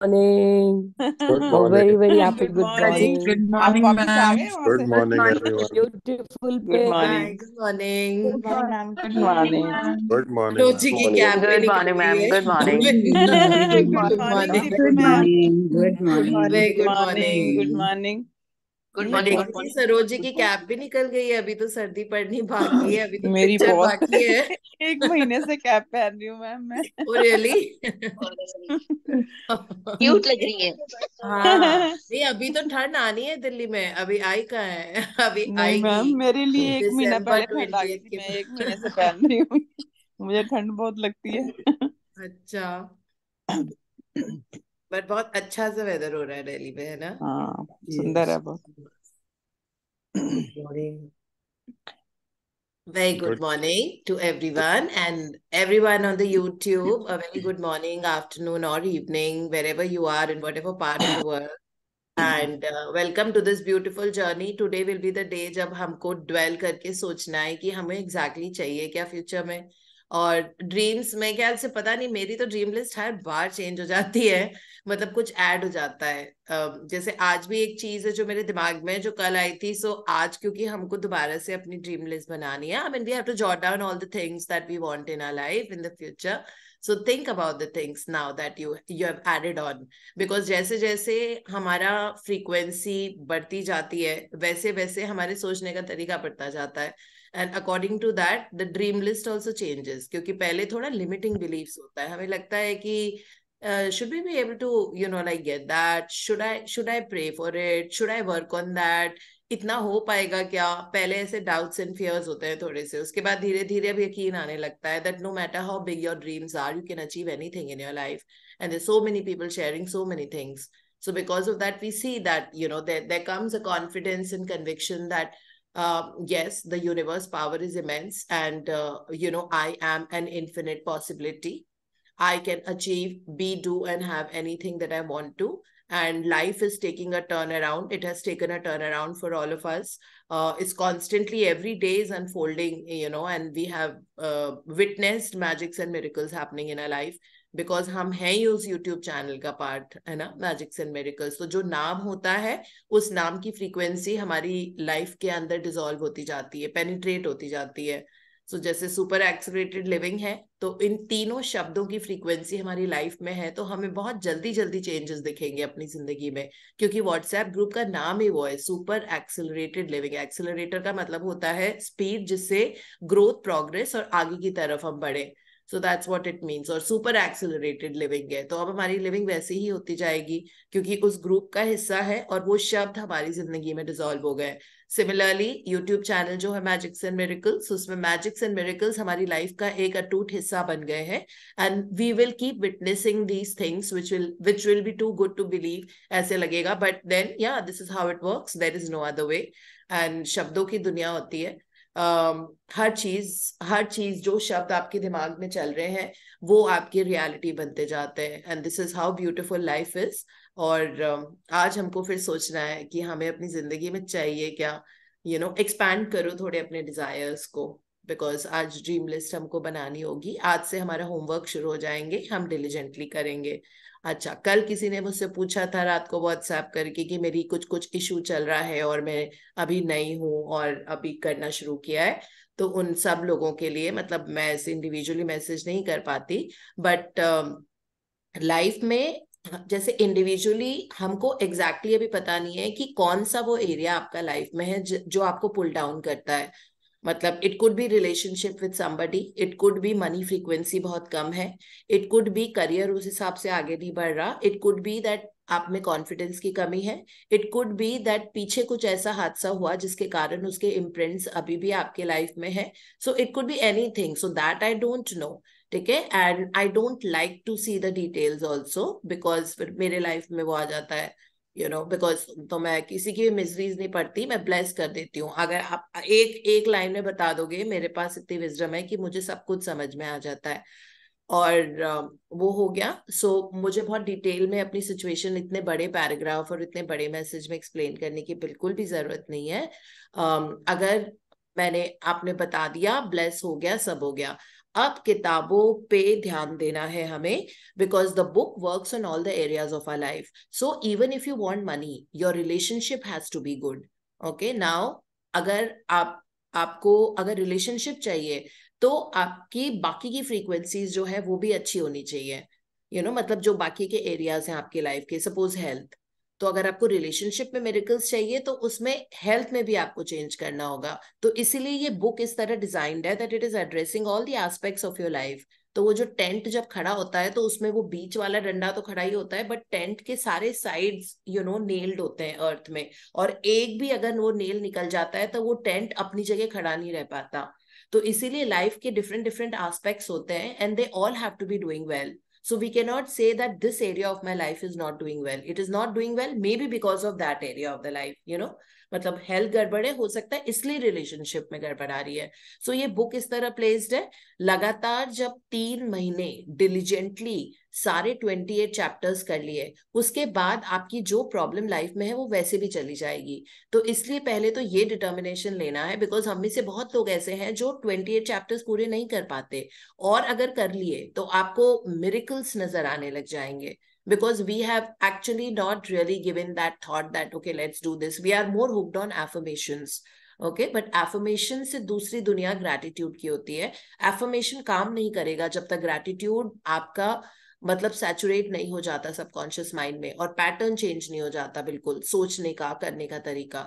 morning. Good morning. Oh, very, very happy. Good, good morning. morning. Good morning, ma'am. Good morning, everyone. Beautiful Good morning. Good morning. Good morning. Good morning. Good morning. Good morning, ma'am. Good morning. Good morning. Good morning. Good morning. Good morning. Good morning. Good morning. Good morning Saroj ji की cap भी निकल गई है अभी तो सर्दी पड़नी बाकी है अभी तो मेरी बाकी है एक महीने से कैप पहन रही हूँ मैम मैं ओ रियली क्यूट लग रही है हाँ नहीं अभी तो ठंड आनी है दिल्ली में अभी आई का है अभी आई मैम मेरे लिए एक महीना पहले ठंड आ गई थी मैं एक महीने से पहन रही हूँ मुझे ठंड बहुत लगती है अच्छा बट बहुत अच्छा सा वेदर हो रहा है दिल्ली में है ना हाँ सुंदर है बहुत Very good, good morning to everyone and everyone on the YouTube. A very good morning, afternoon, or evening, wherever you are in whatever part of the world. And uh, welcome to this beautiful journey. Today will be the day जब हमको dwell करके सोचना है कि हमें exactly चाहिए क्या future में. और ड्रीम्स में क्या से पता नहीं मेरी तो ड्रीम लिस्ट हर बार चेंज हो जाती है मतलब कुछ ऐड हो जाता है जैसे आज भी एक चीज है जो मेरे दिमाग में जो कल आई थी सो आज क्योंकि हमको दोबारा से अपनी ड्रीम लिस्ट बनानी है I mean we have to jot down all the things that we want in life in the future so think about the things now that you you have added on because जैसे जैसे हमारा frequency बढ़ती जाती है वैसे वैसे हमारे सोचने का तरीका बढ़ता जाता है and according to that the dream list also changes क्योंकि पहले थोड़ा लिमिटिंग बिलीव्स होता है हमें लगता है कि should we be able to you know like get that should i should i pray for it should i work on that इतना हो पाएगा क्या पहले ऐसे डाउट्स एंड फियर्स होते हैं थोड़े से उसके बाद धीरे धीरे अब यकीन आने लगता है that no matter how big your dreams are you can achieve anything in your life and there so many people sharing so many things so because of that we see that you know there there comes a confidence and conviction that um, yes, the universe power is immense, and uh, you know, I am an infinite possibility. I can achieve, be, do, and have anything that I want to. And life is taking a turnaround. It has taken a turnaround for all of us. Uh, it's constantly every day is unfolding, you know, and we have uh, witnessed magics and miracles happening in our life. Because हम हैं ही उस YouTube channel का part है ना magics and miracles तो जो नाम होता है उस नाम की फ्रीक्वेंसी हमारी लाइफ के अंदर डिजोल्व होती जाती है पेनिट्रेट होती जाती है सो so, जैसे सुपर एक्सलेटेड लिविंग है तो इन तीनों शब्दों की फ्रीक्वेंसी हमारी लाइफ में है तो हमें बहुत जल्दी जल्दी चेंजेस दिखेंगे अपनी जिंदगी में क्योंकि व्हाट्सएप ग्रुप का नाम ही वो है सुपर एक्सलरेटेड लिविंग एक्सेलरेटर का मतलब होता है स्पीड जिससे ग्रोथ प्रोग्रेस और आगे की तरफ हम बढ़े so that's what it means और सुपर एक्सेलरेटेड लिविंग है तो अब हमारी लिविंग वैसे ही होती जाएगी क्योंकि उस ग्रुप का हिस्सा है और वो शब्द हमारी जिंदगी में डिजोल्व हो गए सिमिलरली यूट्यूब चैनल जो है मैजिक्स एंड मेरिकल्स उसमें मैजिक्स एंड मेरिकल्स हमारी लाइफ का एक अटूट हिस्सा बन गए हैं and we will keep witnessing these things which will which will be too good to believe ऐसे लगेगा but then yeah this is how it work there is no other way and शब्दों की दुनिया होती है हर चीज हर चीज जो शब्द आपके दिमाग में चल रहे हैं वो आपकी रियलिटी बनते जाते हैं and this is how beautiful life is और uh, आज हमको फिर सोचना है कि हमें अपनी जिंदगी में चाहिए क्या यू नो एक्सपैंड करो थोड़े अपने डिजायर्स को बिकॉज आज ड्रीम लिस्ट हमको बनानी होगी आज से हमारा होमवर्क शुरू हो जाएंगे हम डिलीजेंटली करेंगे अच्छा कल किसी ने मुझसे पूछा था रात को व्हाट्सएप करके कि मेरी कुछ कुछ इशू चल रहा है और मैं अभी नई हूँ और अभी करना शुरू किया है तो उन सब लोगों के लिए मतलब मैं ऐसे इंडिविजुअली मैसेज नहीं कर पाती बट लाइफ uh, में जैसे इंडिविजुअली हमको एग्जैक्टली exactly अभी पता नहीं है कि कौन सा वो एरिया आपका लाइफ में है जो आपको पुल डाउन करता है मतलब it could be relationship with somebody it could be money frequency बहुत कम है इट कुड बी करियर उस हिसाब से आगे नहीं बढ़ रहा इट कुड बी दैट आप में कॉन्फिडेंस की कमी है इट कुड बी दैट पीछे कुछ ऐसा हादसा हुआ जिसके कारण उसके इम्प्रिंट्स अभी भी आपके लाइफ में है so it could be anything so that I don't know ठीक है and I don't like to see the details also because फिर मेरे लाइफ में वो आ जाता है यू नो बिकॉज तो मैं किसी की मिजरीज नहीं पड़ती मैं ब्लेस कर देती हूँ अगर आप एक एक लाइन में बता दोगे मेरे पास इतनी विजडम है कि मुझे सब कुछ समझ में आ जाता है और वो हो गया सो so, मुझे बहुत डिटेल में अपनी सिचुएशन इतने बड़े पैराग्राफ और इतने बड़े मैसेज में एक्सप्लेन करने की बिल्कुल भी जरूरत नहीं है अगर मैंने आपने बता दिया ब्लेस हो गया सब हो गया अब किताबों पे ध्यान देना है हमें because the book work on all the areas of our life so even if you want money your relationship has to be good okay now अगर आप आपको अगर रिलेशनशिप चाहिए तो आपकी बाकी की फ्रीक्वेंसीज जो है वो भी अच्छी होनी चाहिए यू you नो know, मतलब जो बाकी के एरियाज हैं आपकी लाइफ के सपोज हेल्थ तो अगर आपको रिलेशनशिप में मेरिकल्स चाहिए तो उसमें हेल्थ में भी आपको चेंज करना होगा तो इसीलिए ये बुक इस तरह डिजाइंड है that it is addressing all the aspects of your life तो वो जो टेंट जब खड़ा होता है तो उसमें वो बीच वाला डंडा तो खड़ा ही होता है बट टेंट के सारे साइड्स यू नो नेल्ड होते हैं अर्थ में और एक भी अगर वो नेल निकल जाता है तो वो टेंट अपनी जगह खड़ा नहीं रह पाता तो इसीलिए लाइफ के डिफरेंट डिफरेंट एस्पेक्ट्स होते हैं and they all have to be doing well So we cannot say that this area of my life is not doing well. It is not doing well, maybe because of that area of the life, you know. मतलब health गड़बड़ है हो सकता है इसलिए relationship में गड़बड़ आ रही है सो so, ये बुक इस तरह प्लेस्ड है लगातार जब तीन महीने डिलीजेंटली सारे ट्वेंटी एट चैप्टर्स कर लिए उसके बाद आपकी जो प्रॉब्लम लाइफ में है वो वैसे भी चली जाएगी तो इसलिए पहले तो ये डिटर्मिनेशन लेना है बिकॉज हम में से बहुत लोग ऐसे हैं जो ट्वेंटी एट चैप्टर्स पूरे नहीं कर पाते और अगर कर लिए तो आपको मेरिकल्स नजर आने लग जाएंगे because we have actually not really given that thought that okay let's do this we are more hooked on affirmations okay but affirmation से दूसरी दुनिया ग्रेटिट्यूड की होती है एफर्मेशन काम नहीं करेगा जब तक ग्रेटिट्यूड आपका मतलब सैचुरेट नहीं हो जाता सबकॉन्शियस माइंड में और पैटर्न चेंज नहीं हो जाता बिल्कुल सोचने का करने का तरीका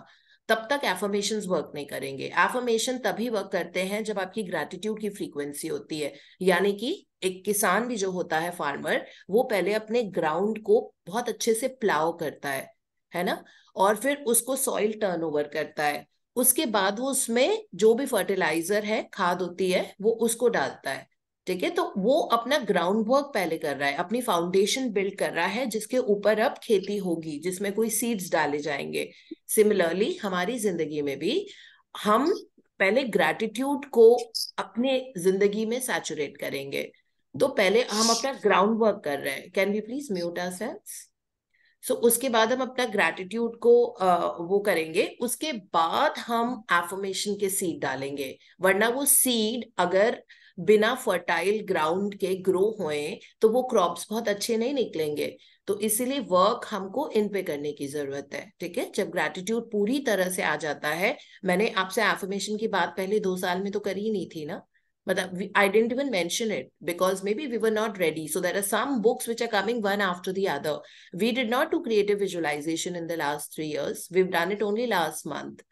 तब तक एफर्मेशन वर्क नहीं करेंगे एफर्मेशन तभी वर्क करते हैं जब आपकी ग्रेटिट्यूड की फ्रीक्वेंसी होती है यानी कि एक किसान भी जो होता है फार्मर वो पहले अपने ग्राउंड को बहुत अच्छे से प्लाव करता है है ना और फिर उसको सॉइल टर्नओवर करता है उसके बाद वो उसमें जो भी फर्टिलाइजर है खाद होती है वो उसको डालता है ठीक है तो वो अपना ग्राउंड वर्क पहले कर रहा है अपनी फाउंडेशन बिल्ड कर रहा है जिसके ऊपर अब खेती होगी जिसमें कोई सीड्स डाले जाएंगे सिमिलरली हमारी जिंदगी में भी हम पहले ग्रेटिट्यूड को अपने जिंदगी में सैचुरेट करेंगे तो पहले हम अपना ग्राउंड वर्क कर रहे हैं can we please mute our cells so उसके बाद हम अपना ग्रेटिट्यूड को आ, वो करेंगे उसके बाद हम एफोमेशन के सीड डालेंगे वरना वो सीड अगर बिना फर्टाइल ग्राउंड के ग्रो होए तो वो क्रॉप बहुत अच्छे नहीं निकलेंगे तो इसीलिए वर्क हमको इन पे करने की जरूरत है ठीक है जब ग्रेटिट्यूड पूरी तरह से आ जाता है मैंने आपसे एफर्मेशन की बात पहले दो साल में तो करी नहीं थी ना मतलब I didn't even mention it because maybe we were not ready so there are some books which are coming one after the other we did not do creative visualization in the last three years we done it only last month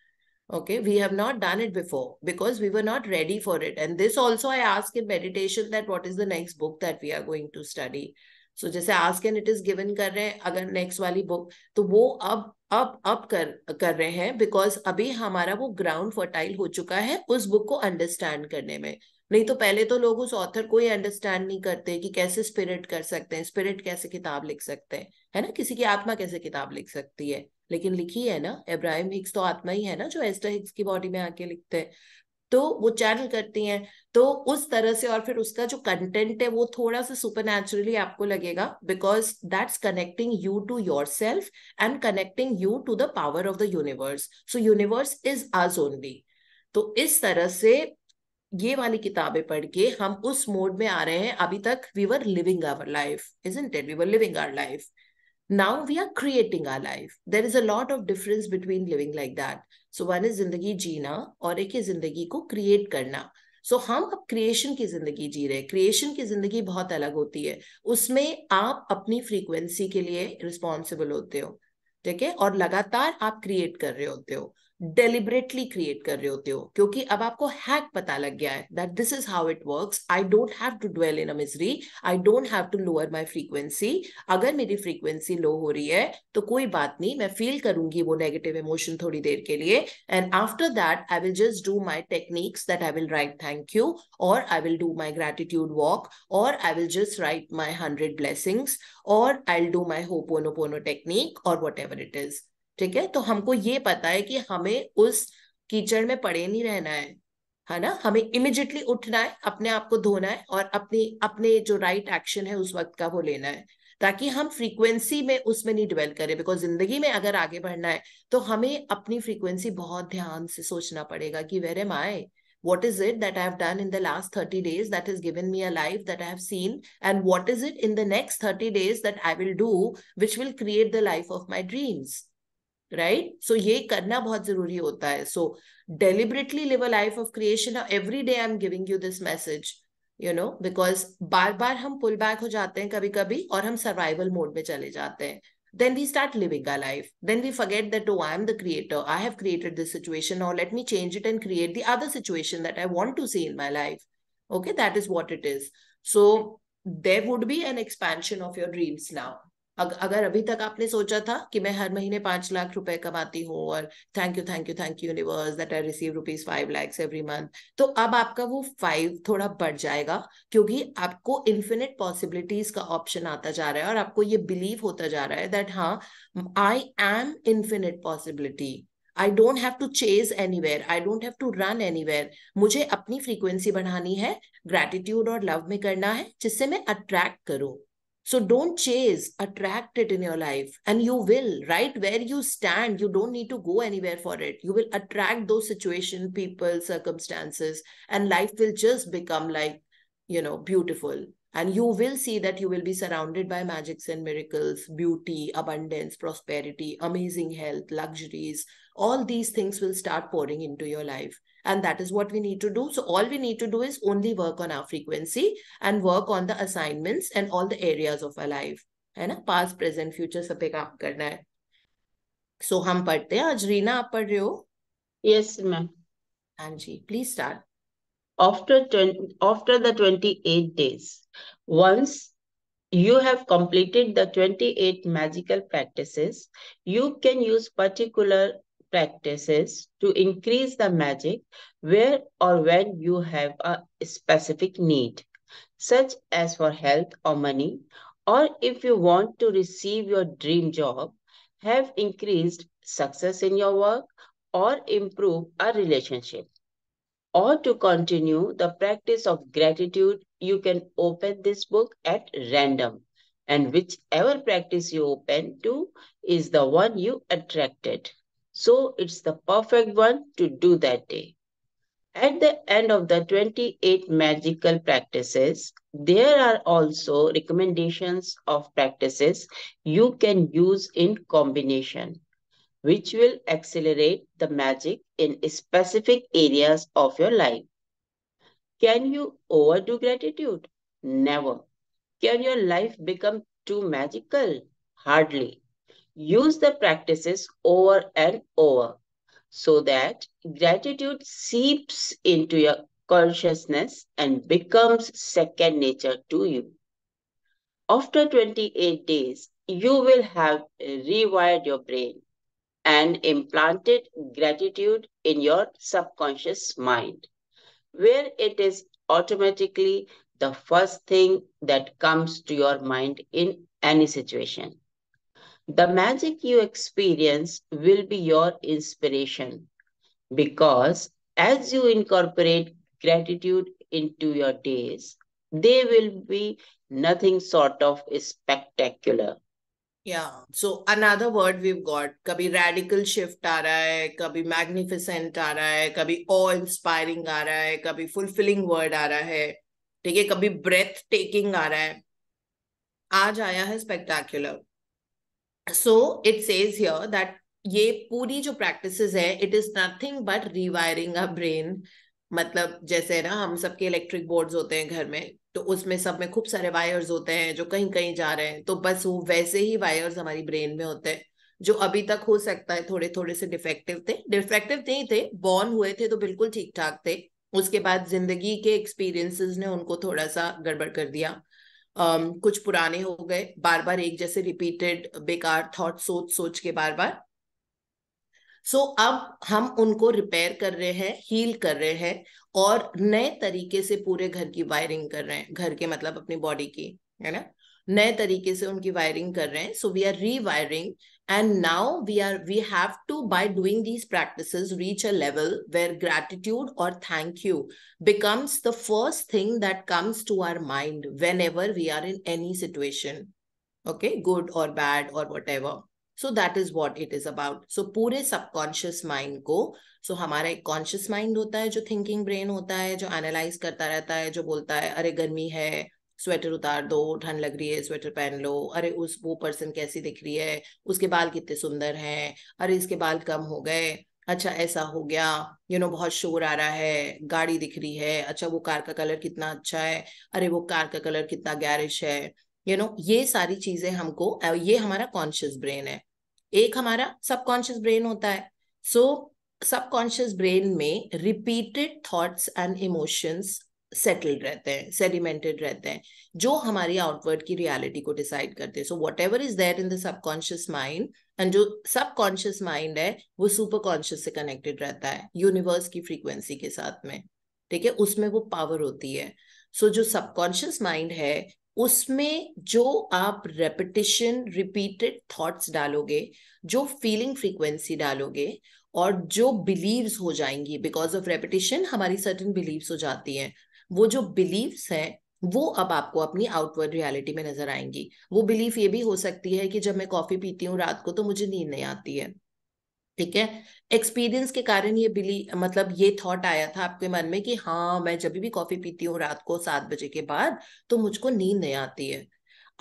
Okay, we have not done it before because we were not ready for it. And this also I ask in meditation that what is the next book that we are going to study. so, jaise ask and it is given kar rahe agar next wali book to wo ab ab ab kar kar rahe hain because abhi hamara wo ground fertile ho chuka hai us book ko understand karne mein नहीं तो पहले तो लोग उस author को ही understand नहीं करते कि कैसे स्पिरिट कर सकते हैं स्पिरिट कैसे किताब लिख सकते हैं है ना किसी की आत्मा कैसे किताब लिख सकती है लेकिन लिखी है ना एब्राहिम हिक्स तो आत्मा ही है ना जो एस्टर हिक्स की बॉडी में आके लिखते हैं तो वो चैनल करती हैं तो उस तरह से और फिर उसका जो कंटेंट है वो थोड़ा सा सुपर नेचुरली आपको लगेगा because that's connecting you to yourself and connecting you to the power of the universe so universe is आज ओनली तो इस तरह से ये वाली किताबें पढ़ के हम उस मोड में आ रहे हैं अभी तक we were living our life is in टेट we were living our life now we are creating our life there is a lot of difference between living like that so one is जिंदगी जीना और एक है जिंदगी को create करना सो so, हम अब क्रिएशन की जिंदगी जी रहे हैं क्रिएशन की जिंदगी बहुत अलग होती है उसमें आप अपनी फ्रीक्वेंसी के लिए रिस्पॉन्सिबल होते हो ठीक है और लगातार आप क्रिएट कर रहे होते हो डेलिबरेटली क्रिएट कर रहे होते हो क्योंकि अब आपको हैक पता लग गया है that this is how it works I don't have to dwell in misery I don't have to lower my frequency अगर मेरी फ्रीक्वेंसी लो हो रही है तो कोई बात नहीं मैं फील करूंगी वो नेगेटिव इमोशन थोड़ी देर के लिए and after that I will just do my techniques that I will write thank you और I will do my gratitude walk और I will just write my hundred blessings और I will do my pono technique और whatever it is ठीक है तो हमको ये पता है कि हमें उस कीचड़ में पड़े नहीं रहना है है ना हमें इमिजिएटली उठना है अपने आप को धोना है और अपनी अपने जो राइट right एक्शन है उस वक्त का वो लेना है ताकि हम फ्रीक्वेंसी में उसमें नहीं डिवेल करें बिकॉज जिंदगी में अगर आगे बढ़ना है तो हमें अपनी फ्रीक्वेंसी बहुत ध्यान से सोचना पड़ेगा कि where am I what is it that I done in in the last 30 days that has given me a life that i have seen and what is it in the next 30 days that i will do which will create the life of right so ये करना बहुत जरूरी होता है so deliberately live a life of creation every day I am giving you this message you know because बार बार हम pull back हो जाते हैं कभी कभी और हम सर्वाइवल मोड में चले जाते हैं then we start living a life then we forget that to I am the creator I have created this situation और let me change it and create the other situation that I want to see in my life okay that is what it is so there would be an expansion of your dreams now अग, अगर अभी तक आपने सोचा था कि मैं हर महीने पांच लाख रुपए कमाती हूँ और thank you thank you thank you universe that I receive rupees five lakhs every month तो अब आपका वो फाइव थोड़ा बढ़ जाएगा क्योंकि आपको इन्फिनिट पॉसिबिलिटीज का ऑप्शन आता जा रहा है और आपको ये बिलीव होता जा रहा है दैट हाँ I am infinite possibility I don't have to chase anywhere I don't have to run anywhere मुझे अपनी फ्रीक्वेंसी बढ़ानी है ग्रेटिट्यूड और लव में करना है जिससे मैं अट्रैक्ट करूँ So don't chase, attract it in your life. And you will, right where you stand, you don't need to go anywhere for it. You will attract those situation, people, circumstances, and life will just become like, you know, beautiful. And you will see that you will be surrounded by magics and miracles, beauty, abundance, prosperity, amazing health, luxuries. All these things will start pouring into your life. And that is what we need to do. So all we need to do is only work on our frequency and work on the assignments and all the areas of our life. है ना past present future सब पे काम करना है so, हम पढ़ते हैं आज रीना आप पढ़ रहे हो Yes ma'am. हाँ जी please after 20, after the 28 days once you have completed the 28 magical practices you can use particular practices to increase the magic where or when you have a specific need, such as for health or money, or if you want to receive your dream job, have increased success in your work, or improve a relationship. Or to continue the practice of gratitude, you can open this book at random. And whichever practice you open to is the one you attracted. So it's the perfect one to do that day. At the end of the 28 magical practices, there are also recommendations of practices you can use in combination, which will accelerate the magic in specific areas of your life. Can you overdo gratitude? Never. Can your life become too magical? Hardly. Use the practices over and over so that gratitude seeps into your consciousness and becomes second nature to you. After 28 days, you will have rewired your brain and implanted gratitude in your subconscious mind, where it is automatically the first thing that comes to your mind in any situation. The magic you experience will be your inspiration because as you incorporate gratitude into your days, they will be nothing sort of spectacular. Yeah. So another word we've got kabhi radical shift aa raha hai, kabhi magnificent aa raha hai, kabhi awe inspiring aa raha hai, kabhi fulfilling word aa raha hai. ठीक है breathtaking breath taking आ रहा है आज so it says here that ये पूरी जो practices है it is nothing but rewiring a brain मतलब जैसे ना हम सबके इलेक्ट्रिक बोर्ड्स होते हैं घर में तो उसमें सब में खूब सारे वायर्स होते हैं जो कहीं कहीं जा रहे हैं तो बस वो वैसे ही वायर्स हमारी ब्रेन में होते हैं जो अभी तक हो सकता है थोड़े थोड़े से डिफेक्टिव थे डिफेक्टिव नहीं थे बॉर्न हुए थे तो बिल्कुल ठीक ठाक थे उसके बाद जिंदगी के एक्सपीरियंसेस ने उनको थोड़ा सा गड़बड़ कर दिया um, कुछ पुराने हो गए बार बार एक जैसे रिपीटेड बेकार थॉट सोच सोच के बार बार सो so, अब हम उनको रिपेयर कर रहे हैं हील कर रहे हैं और नए तरीके से पूरे घर की वायरिंग कर रहे हैं घर के मतलब अपनी बॉडी की है ना नए तरीके से उनकी वायरिंग कर रहे हैं so we are rewiring and now we are we have to by doing these practices reach a level where gratitude or thank you becomes the first thing that comes to our mind whenever we are in any situation okay good or bad or whatever so that is what it is about so pure subconscious mind को सो so, हमारा एक conscious mind होता है जो thinking brain होता है जो analyse करता रहता है जो बोलता है अरे गर्मी है स्वेटर उतार दो ठंड लग रही है स्वेटर पहन लो अरे उस वो पर्सन कैसी दिख रही है उसके बाल कितने सुंदर हैं अरे इसके बाल कम हो गए अच्छा ऐसा हो गया यू you नो know, बहुत शोर आ रहा है गाड़ी दिख रही है अच्छा वो कार का कलर कितना अच्छा है अरे वो कार का कलर कितना गैरिश है यू you नो know, ये सारी चीजें हमको ये हमारा कॉन्शियस ब्रेन है एक हमारा सबकॉन्शियस ब्रेन होता है सो सबकॉन्शियस ब्रेन में repeated thoughts and emotions settled रहते हैं सेडिमेंटेड रहते हैं जो हमारी आउटवर्ड की रियलिटी को डिसाइड करते हैं so whatever is there in the subconscious mind and जो सबकॉन्शियस माइंड है वो सुपर कॉन्शियस से कनेक्टेड रहता है यूनिवर्स की फ्रीक्वेंसी के साथ में ठीक है उसमें वो पावर होती है सो so, जो सबकॉन्शियस माइंड है उसमें जो आप रेपिटिशन रिपीटेड थॉट्स डालोगे जो फीलिंग फ्रीक्वेंसी डालोगे और जो बिलीव्स हो जाएंगी बिकॉज ऑफ रेपिटेशन हमारी सर्टन बिलीव्स हो जाती हैं वो जो बिलीव्स हैं वो अब आपको अपनी आउटवर्ड रियलिटी में नजर आएंगी वो बिलीफ ये भी हो सकती है कि जब मैं कॉफी पीती हूँ रात को तो मुझे नींद नहीं आती है ठीक है एक्सपीरियंस के कारण ये बिली मतलब ये थॉट आया था आपके मन में कि हाँ मैं जब भी कॉफी पीती हूँ रात को सात बजे के बाद तो मुझको नींद नहीं आती है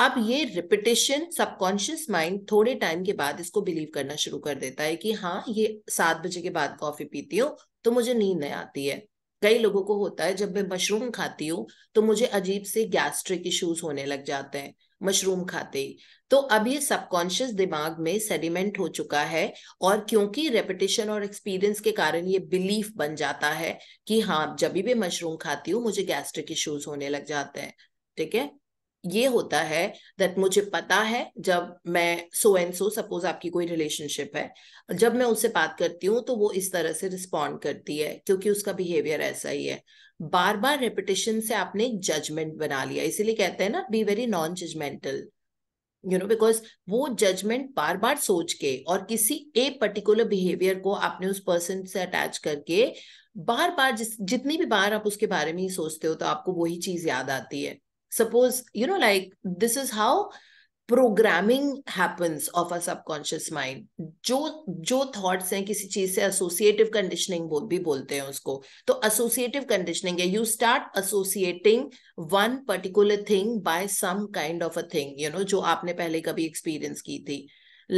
अब ये रिपिटेशन सबकॉन्शियस माइंड थोड़े टाइम के बाद इसको बिलीव करना शुरू कर देता है कि हाँ ये सात बजे के बाद कॉफी पीती हूँ तो मुझे नींद नहीं आती है कई लोगों को होता है जब मैं मशरूम खाती हूँ तो मुझे अजीब से गैस्ट्रिक इश्यूज होने लग जाते हैं मशरूम खाते ही तो अब ये सबकॉन्शियस दिमाग में सेडिमेंट हो चुका है और क्योंकि रेपिटेशन और एक्सपीरियंस के कारण ये बिलीफ बन जाता है कि हाँ जब भी मैं मशरूम खाती हूँ मुझे गैस्ट्रिक इश्यूज होने लग जाते हैं ठीक है ये होता है दैट मुझे पता है जब मैं सो एंड सो सपोज आपकी कोई रिलेशनशिप है जब मैं उससे बात करती हूँ तो वो इस तरह से रिस्पॉन्ड करती है क्योंकि उसका बिहेवियर ऐसा ही है बार बार रेपिटेशन से आपने जजमेंट बना लिया इसीलिए कहते हैं ना be very non judgemental you know because वो जजमेंट बार बार सोच के और किसी एक पर्टिकुलर बिहेवियर को आपने उस पर्सन से अटैच करके बार बार जिस जितनी भी बार आप उसके बारे में ही सोचते हो तो आपको वही चीज याद आती है suppose you know like this is how programming happens of a subconscious mind जो जो थॉट्स हैं किसी चीज से एसोसिएटिव कंडीशनिंग बोल भी बोलते हैं उसको तो एसोसिएटिव कंडीशनिंग है you start associating one particular thing by some kind of a thing you know जो आपने पहले कभी एक्सपीरियंस की थी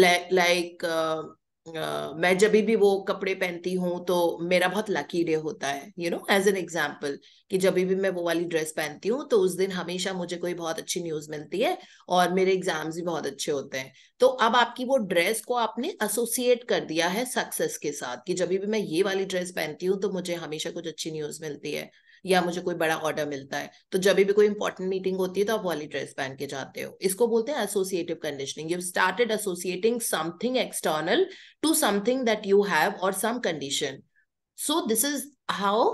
लाइक like, uh, मैं जब भी वो कपड़े पहनती हूँ तो मेरा बहुत लकी डे होता है you know as an example कि जब भी मैं वो वाली ड्रेस पहनती हूँ तो उस दिन हमेशा मुझे कोई बहुत अच्छी न्यूज मिलती है और मेरे एग्जाम्स भी बहुत अच्छे होते हैं तो अब आपकी वो ड्रेस को आपने एसोसिएट कर दिया है सक्सेस के साथ कि जब भी मैं ये वाली ड्रेस पहनती हूँ तो मुझे हमेशा कुछ अच्छी न्यूज मिलती है या मुझे कोई बड़ा ऑर्डर मिलता है तो जब भी कोई इंपॉर्टेंट मीटिंग होती है तो आप वाली ड्रेस पहन के जाते हो इसको बोलते हैं associative conditioning you started associating something external to something that you have और some condition so this is how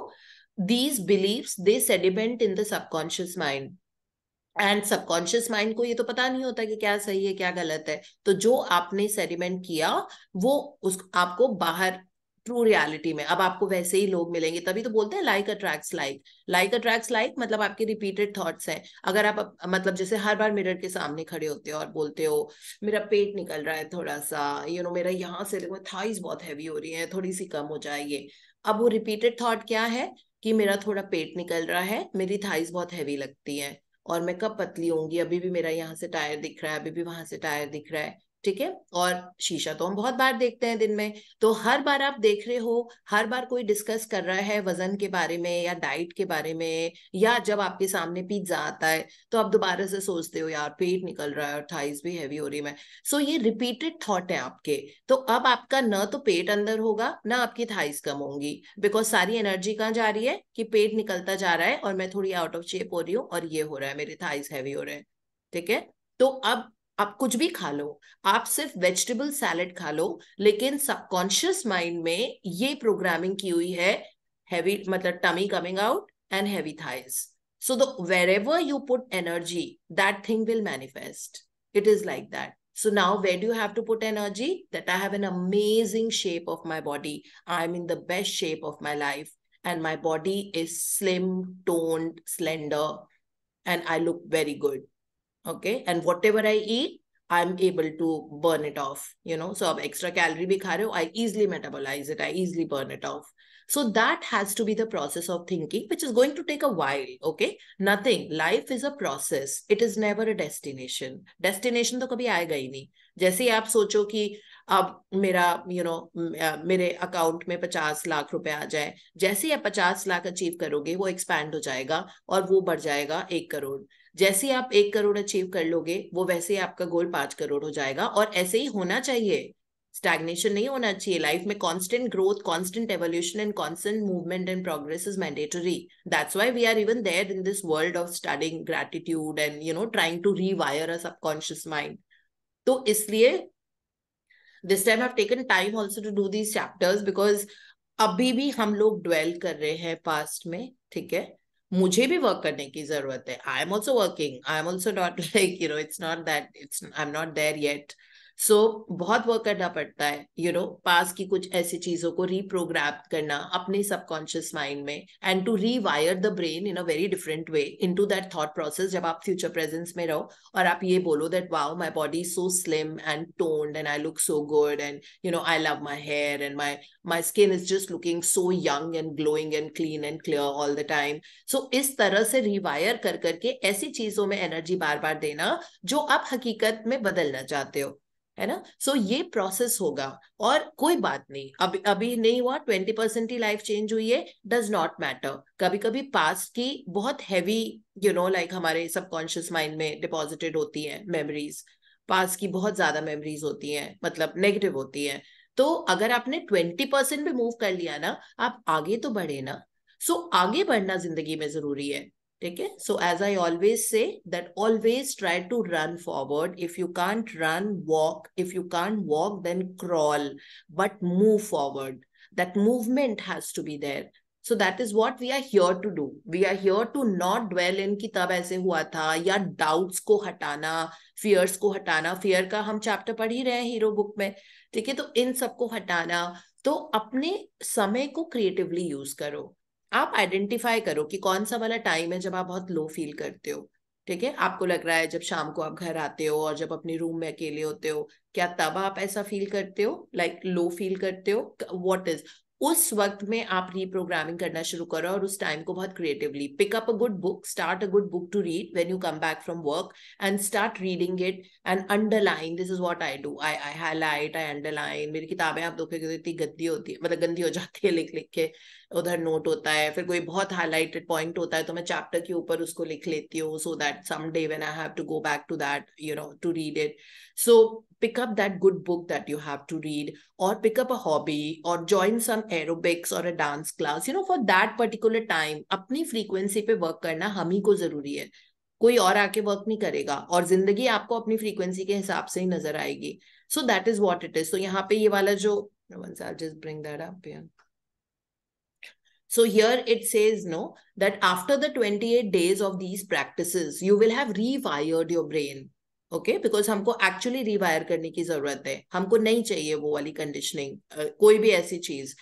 these belief they sediment in the subconscious mind and subconscious mind को ये तो पता नहीं होता कि क्या सही है क्या गलत है तो जो आपने सेडिमेंट किया वो उस आपको बाहर ट्रू रियलिटी में अब आपको वैसे ही लोग मिलेंगे तभी तो बोलते हैं like attracts like like attracts like मतलब आपके रिपीटेड थॉट्स हैं अगर आप मतलब जैसे हर बार मिरर के सामने खड़े होते हो और बोलते हो मेरा पेट निकल रहा है थोड़ा सा यू you नो know, मेरा यहाँ से देखो थाइस बहुत हैवी हो रही है थोड़ी सी कम हो जाएगी अब वो रिपीटेड थॉट क्या है कि मेरा थोड़ा पेट निकल रहा है मेरी थाइस बहुत हैवी लगती है और मैं कब पतली होंगी अभी भी मेरा यहाँ से टायर दिख रहा है अभी भी वहां से टायर दिख रहा है ठीक है और शीशा तो हम बहुत बार देखते हैं दिन में तो हर बार आप देख रहे हो हर बार कोई डिस्कस कर रहा है वजन के बारे में या डाइट के बारे में या जब आपके सामने पिज्जा आता है तो आप दोबारा से सोचते हो यार पेट निकल रहा है और थाइस भी हैवी हो रही है मैं सो ये रिपीटेड थॉट है आपके तो अब आपका न तो पेट अंदर होगा ना आपकी थाइस कम होंगी बिकॉज सारी एनर्जी कहाँ जा रही है कि पेट निकलता जा रहा है और मैं थोड़ी आउट ऑफ शेप हो रही हूँ और ये हो रहा है मेरे थाइस हैवी हो रहे हैं ठीक है तो अब आप कुछ भी खा लो आप सिर्फ वेजिटेबल सैलेड खा लो लेकिन सबकॉन्शियस माइंड में ये प्रोग्रामिंग की हुई है हैवी मतलब tummy coming out and heavy thighs so the wherever you put energy that thing will manifest it is like that So now, where do you have to put energy? That I have an amazing shape of my body. I'm in the best shape of my life. And my body is slim, toned, slender, and I look very good. okay and whatever i eat i'm able to burn it off you know so ab extra calorie bhi kha rahe ho, i easily metabolize it i easily burn it off so that has to be the process of thinking which is going to take a while okay nothing life is a process it is never a destination destination to kabhi aayega hi nahi jaise ही आप सोचो कि अब मेरा you you know know, मेरे account में पचास लाख रुपए आ जाए जैसे ही आप पचास लाख अचीव करोगे वो एक्सपैंड हो जाएगा और वो बढ़ जाएगा एक करोड़ जैसे आप एक करोड़ अचीव कर लोगे वो वैसे ही आपका गोल पांच करोड़ हो जाएगा और ऐसे ही होना चाहिए स्टैग्नेशन नहीं होना चाहिए लाइफ में constant growth constant evolution and constant movement and progress is mandatory that's why we are even there in this world of studying gratitude and you know trying to rewire a subconscious mind तो इसलिए this time have taken time also to do these chapters because अभी भी हम लोग dwell कर रहे हैं past में ठीक है मुझे भी वर्क करने की जरूरत है I am also working I am also not like you know it's not that it's I am not there yet so so, बहुत वर्क करना पड़ता है यू नो पास की कुछ ऐसी चीजों को रिप्रोग्राम करना अपने सबकॉन्शियस माइंड में and to rewire the brain in a very different way into that thought process जब आप फ्यूचर प्रेजेंस में रहो और आप ये बोलो that wow my body so slim and toned and I look so good and you know I love my hair and my my skin is just looking so young and glowing and clean and clear all the time so इस तरह से rewire कर करके ऐसी चीजों में energy bar बार देना जो आप हकीकत में बदलना चाहते हो है ना सो so, ये प्रोसेस होगा और कोई बात नहीं अभी अभी नहीं हुआ ट्वेंटी परसेंट ही लाइफ चेंज हुई है डज नॉट मैटर कभी कभी पास्ट की बहुत हैवी यू नो लाइक हमारे सबकॉन्शियस माइंड में डिपॉजिटेड होती है मेमोरीज पास की बहुत ज्यादा मेमोरीज होती हैं मतलब नेगेटिव होती हैं तो अगर आपने ट्वेंटी परसेंट भी मूव कर लिया ना आप आगे तो बढ़े ना सो so, आगे बढ़ना जिंदगी में जरूरी है ठीक है so as I always say that always try to run forward if you can't run walk if you can't walk then crawl but move forward that movement has to be there so that is what we are here to do we are here to not dwell in की तब ऐसे हुआ था या doubts को हटाना fears को हटाना फियर का हम चैप्टर पढ़ ही रहे हैं हीरो बुक में ठीक है तो इन सबको हटाना तो अपने समय को क्रिएटिवली यूज करो आप आइडेंटिफाई करो कि कौन सा वाला टाइम है जब आप बहुत लो फील करते हो ठीक है आपको लग रहा है जब शाम को आप घर आते हो और जब अपने रूम में अकेले होते हो क्या तब आप ऐसा फील करते हो लाइक लो फील करते हो व्हाट इज उस वक्त में आप रीप्रोग्रामिंग करना शुरू करो और उस टाइम को बहुत creatively pick up a good book start a good book to read when you come back from work and start reading it and underline this is what I do I I highlight I underline मेरी किताबें आप देखोगे तो इतनी गंदी होती है मतलब गंदी हो जाती है लिख लिख के उधर नोट होता है फिर कोई बहुत हाईलाइटेड पॉइंट होता है तो मैं चैप्टर के ऊपर उसको लिख लेती हूँ so that some day when I have to go back to that you know to read it so pick up that good book that you have to read or pick up a hobby or join some aerobics or a dance class you know for that particular time apni frequency pe work karna hum hi ko zaruri hai कोई और आके work नहीं करेगा और जिंदगी आपको अपनी frequency के हिसाब से ही नजर आएगी so that is what it is तो यहाँ पे ये वाला जो once I'll just bring that up here. So here it says no that after the 28 days of these practices, you will have rewired your brain. Okay okay? Because हमको actually rewire करने की जरूरत है हमको नहीं चाहिए वो वाली कंडीशनिंग uh, कोई भी ऐसी चीज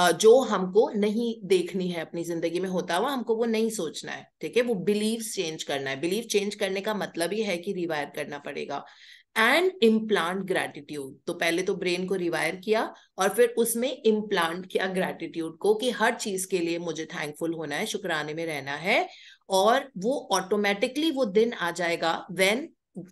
uh, जो हमको नहीं देखनी है अपनी जिंदगी में होता हुआ हमको वो नहीं सोचना है ठीक है वो बिलीव चेंज करना है बिलीव चेंज करने का मतलब ही है कि रिवायर करना पड़ेगा एंड इम्प्लांट ग्रेटिट्यूड तो पहले तो ब्रेन को रिवायर किया और फिर उसमें इम्प्लांट किया ग्रेटिट्यूड को कि हर चीज के लिए मुझे थैंकफुल होना है शुक्राने में रहना है और वो ऑटोमेटिकली वो दिन आ जाएगा when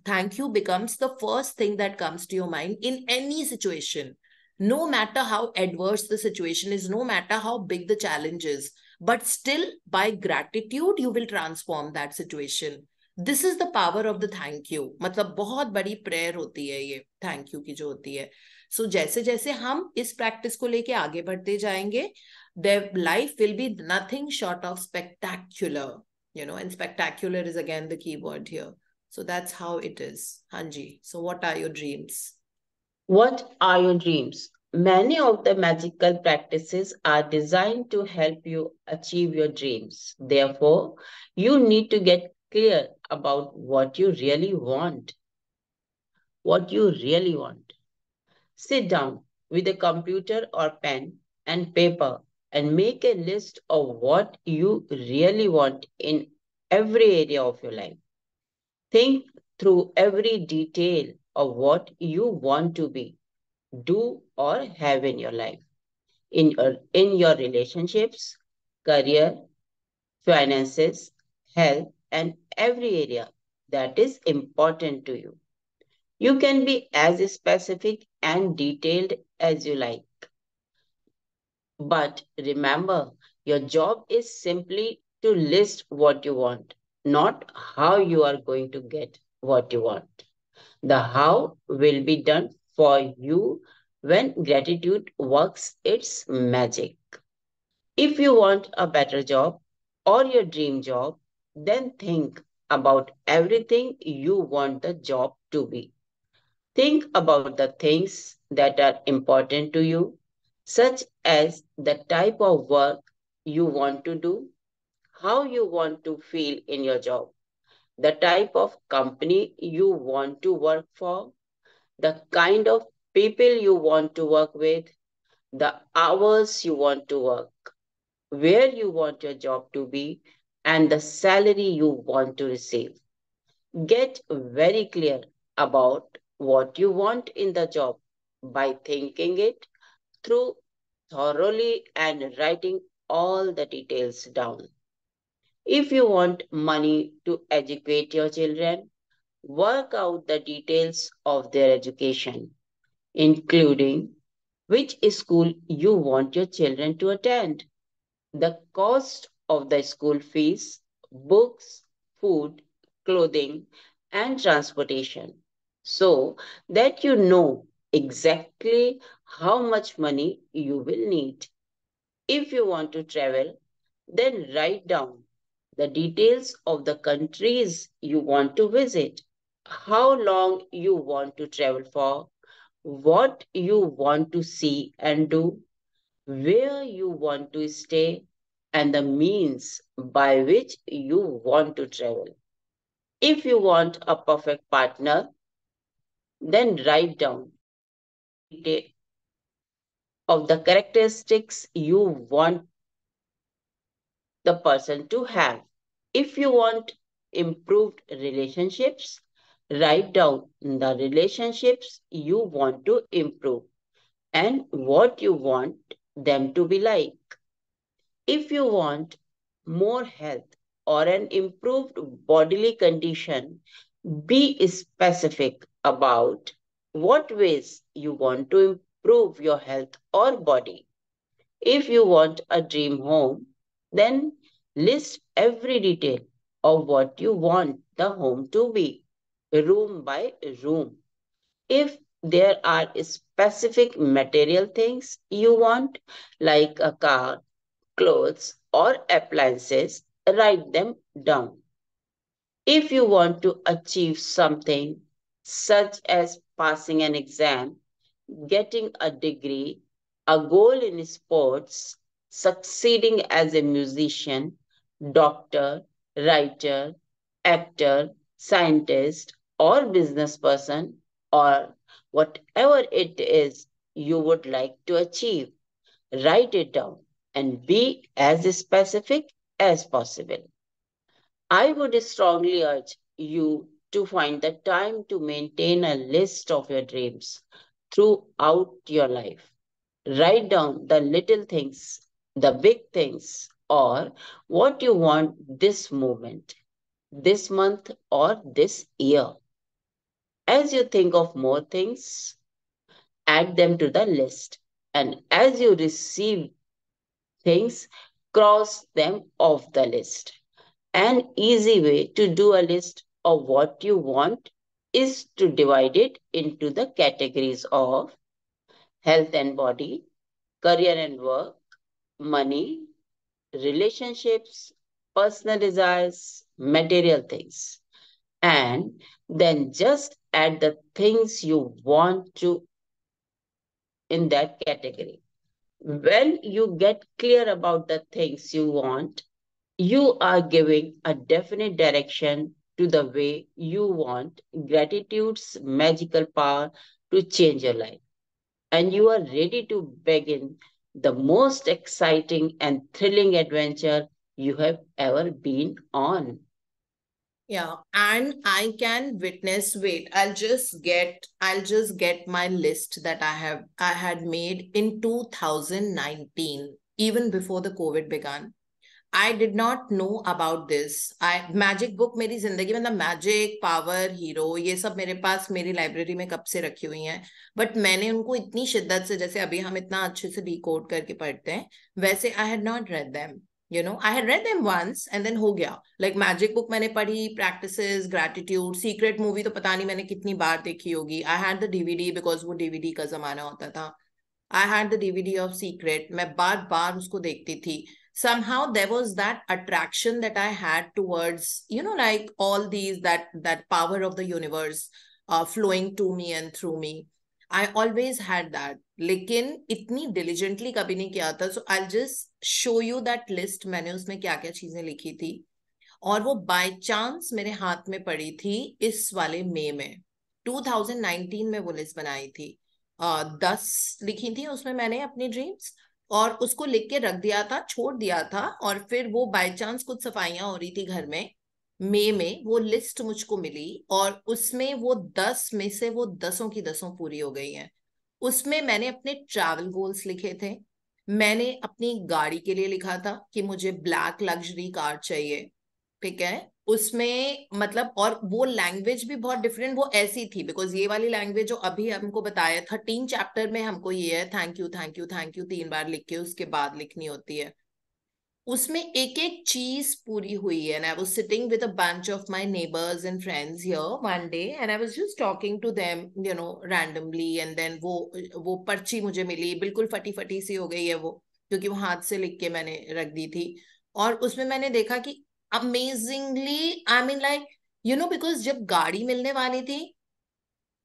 thank you becomes the first thing that comes to your mind in any situation no matter how adverse the situation is no matter how big the challenge is but still by gratitude you will transform that situation this is the power of the thank you matlab bahut badi prayer hoti hai thank you ki jo hoti hai so jaise jaise hum is practice ko leke aage badhte jayenge their life will be nothing short of spectacular you know and spectacular is again the keyword here so that's how it is. Hanji. So what are your dreams? What are your dreams? Many of the magical practices are designed to help you achieve your dreams. Therefore, you need to get clear about what you really want. What you really want. Sit down with a computer or pen and paper and make a list of what you really want in every area of your life. Think through every detail of what you want to be, do, or have in your life, in your, in your relationships, career, finances, health, and every area that is important to you. You can be as specific and detailed as you like. But remember, your job is simply to list what you want not how you are going to get what you want. The how will be done for you when gratitude works its magic. If you want a better job or your dream job, then think about everything you want the job to be. Think about the things that are important to you, such as the type of work you want to do, how you want to feel in your job, the type of company you want to work for, the kind of people you want to work with, the hours you want to work, where you want your job to be, and the salary you want to receive. Get very clear about what you want in the job by thinking it through thoroughly and writing all the details down. If you want money to educate your children, work out the details of their education, including which school you want your children to attend, the cost of the school fees, books, food, clothing, and transportation, so that you know exactly how much money you will need. If you want to travel, then write down the details of the countries you want to visit, how long you want to travel for, what you want to see and do, where you want to stay, and the means by which you want to travel. If you want a perfect partner, then write down of the characteristics you want the person to have. If you want improved relationships, write down the relationships you want to improve and what you want them to be like. If you want more health or an improved bodily condition, be specific about what ways you want to improve your health or body. If you want a dream home, then List every detail of what you want the home to be, room by room. If there are specific material things you want, like a car, clothes, or appliances, write them down. If you want to achieve something, such as passing an exam, getting a degree, a goal in sports, succeeding as a musician, doctor, writer, actor, scientist, or business person, or whatever it is you would like to achieve. Write it down and be as specific as possible. I would strongly urge you to find the time to maintain a list of your dreams throughout your life. Write down the little things, the big things, or what you want this moment, this month or this year. As you think of more things, add them to the list. And as you receive things, cross them off the list. An easy way to do a list of what you want is to divide it into the categories of health and body, career and work, money, relationships, personal desires, material things. And then just add the things you want to in that category. When you get clear about the things you want, you are giving a definite direction to the way you want gratitude's magical power to change your life. And you are ready to begin the most exciting and thrilling adventure you have ever been on. Yeah, and I can witness. Wait, I'll just get I'll just get my list that I have I had made in 2019, even before the COVID began. I did not know about this I magic book मेरी जिंदगी मतलब magic power hero ये सब मेरे पास मेरी library में कब से रखी हुई हैं बट मैंने उनको इतनी शिद्दत से जैसे अभी हम इतना अच्छे से कोड करके पढ़ते हैं वैसे I had not read them you know I had read them once and then हो गया लाइक मैजिक बुक मैंने पढ़ी प्रैक्टिस ग्रेटिट्यूड सीक्रेट मूवी तो पता नहीं मैंने कितनी बार देखी होगी I had the DVD because वो डीवीडी का जमाना होता था I had the DVD of Secret मैं बार बार उसको देखती थी somehow there was that attraction that i had towards you know like all these that that power of the universe uh, flowing to me and through me i always had that लेकिन इतनी diligently कभी नहीं किया था so I just show you that list मैंने उसमें क्या क्या चीजें लिखी थी और वो बाय चांस मेरे हाथ में पड़ी थी इस वाले मई में 2019 में वो लिस्ट बनाई थी uh, दस लिखी थी उसमें मैंने अपनी ड्रीम्स और उसको लिख के रख दिया था छोड़ दिया था और फिर वो बाय चांस कुछ सफाइयां हो रही थी घर में मई में वो लिस्ट मुझको मिली और उसमें वो दस में से वो दसों की दसों पूरी हो गई हैं उसमें मैंने अपने ट्रैवल गोल्स लिखे थे मैंने अपनी गाड़ी के लिए लिखा था कि मुझे ब्लैक लग्जरी कार चाहिए ठीक है उसमें मतलब और वो लैंग्वेज भी बहुत डिफरेंट वो ऐसी थी बिकॉज ये वाली लैंग्वेज जो अभी हमको बताया था तीन चैप्टर में हमको ये है thank you thank you thank you तीन बार लिख के उसके बाद लिखनी होती है उसमें एक एक चीज पूरी हुई है and I was sitting with a bunch of my neighbours and friends here one day and I was just talking to them you know randomly and then वो वो पर्ची मुझे मिली बिल्कुल फटी फटी सी हो गई है वो क्योंकि वो हाथ से लिख के मैंने रख दी थी और उसमें मैंने देखा कि amazingly I mean like you know because जब गाड़ी मिलने वाली थी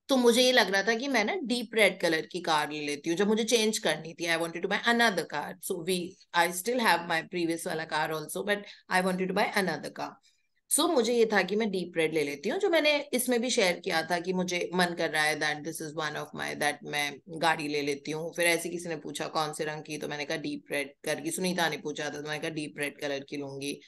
तो मुझे ये लग रहा था कि मैं ना डीप रेड कलर की कार ले लेती हूँ जब मुझे चेंज करनी थी I wanted to buy another car so we I still have my previous वाला car also but I wanted to buy another car so मुझे ये था कि मैं डीप रेड ले लेती हूँ जो मैंने इसमें भी शेयर किया था कि मुझे मन कर रहा है that this is one of my that मैं गाड़ी ले लेती हूँ फिर ऐसे किसी ने पूछा कौन से रंग की तो मैंने कहा डीप रेड कर की सुनीता ने पूछा था तो मैंने कहा डीप रेड कलर की लूंगी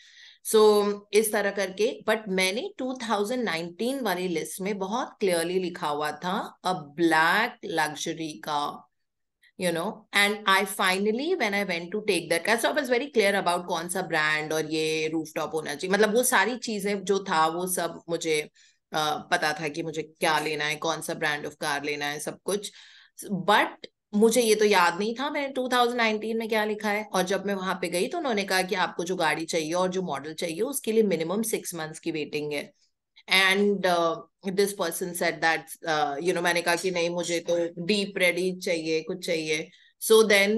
सो so, इस तरह करके बट मैंने 2019 वाली लिस्ट में बहुत क्लियरली लिखा हुआ था अ ब्लैक लग्जरी का you know and I finally when I went to take that कैसे इज वेरी क्लियर अबाउट कौन सा ब्रांड और ये रूफ टॉप होना चाहिए मतलब वो सारी चीजें जो था वो सब मुझे uh, पता था कि मुझे क्या लेना है कौन सा ब्रांड ऑफ कार लेना है सब कुछ बट मुझे ये तो याद नहीं था मैंने 2019 में क्या लिखा है और जब मैं वहां पे गई तो उन्होंने कहा कि आपको जो गाड़ी चाहिए और जो मॉडल चाहिए उसके लिए मिनिमम सिक्स मंथ्स की वेटिंग है and this person said that you know मैंने कहा कि नहीं मुझे तो डीप रेडी चाहिए कुछ चाहिए so then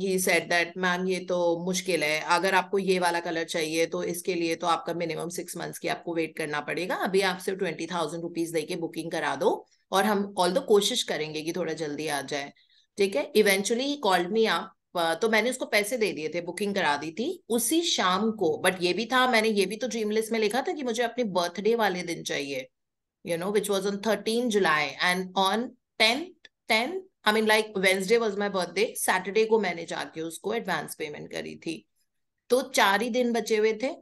he said that ma'am ये तो मुश्किल है अगर आपको ये वाला कलर चाहिए तो इसके लिए तो आपका मिनिमम सिक्स मंथ्स की आपको वेट करना पड़ेगा अभी आप सिर्फ ट्वेंटी थाउजेंड रुपीज दे के बुकिंग करा दो और हम ऑल द कोशिश करेंगे कि थोड़ा जल्दी आ जाए ठीक है इवेंचुअली ही कॉल्ड मी आप तो मैंने उसको पैसे दे दिए थे बुकिंग करा दी थी उसी शाम को बट ये भी था मैंने ये भी तो ड्रीम लिस्ट में लिखा था कि मुझे अपने बर्थडे वाले दिन चाहिए you know which was on thirteen July and on tenth tenth I mean like Wednesday was my birthday Saturday को मैंने जाके उसको एडवांस पेमेंट करी थी तो चार ही दिन बचे हुए थे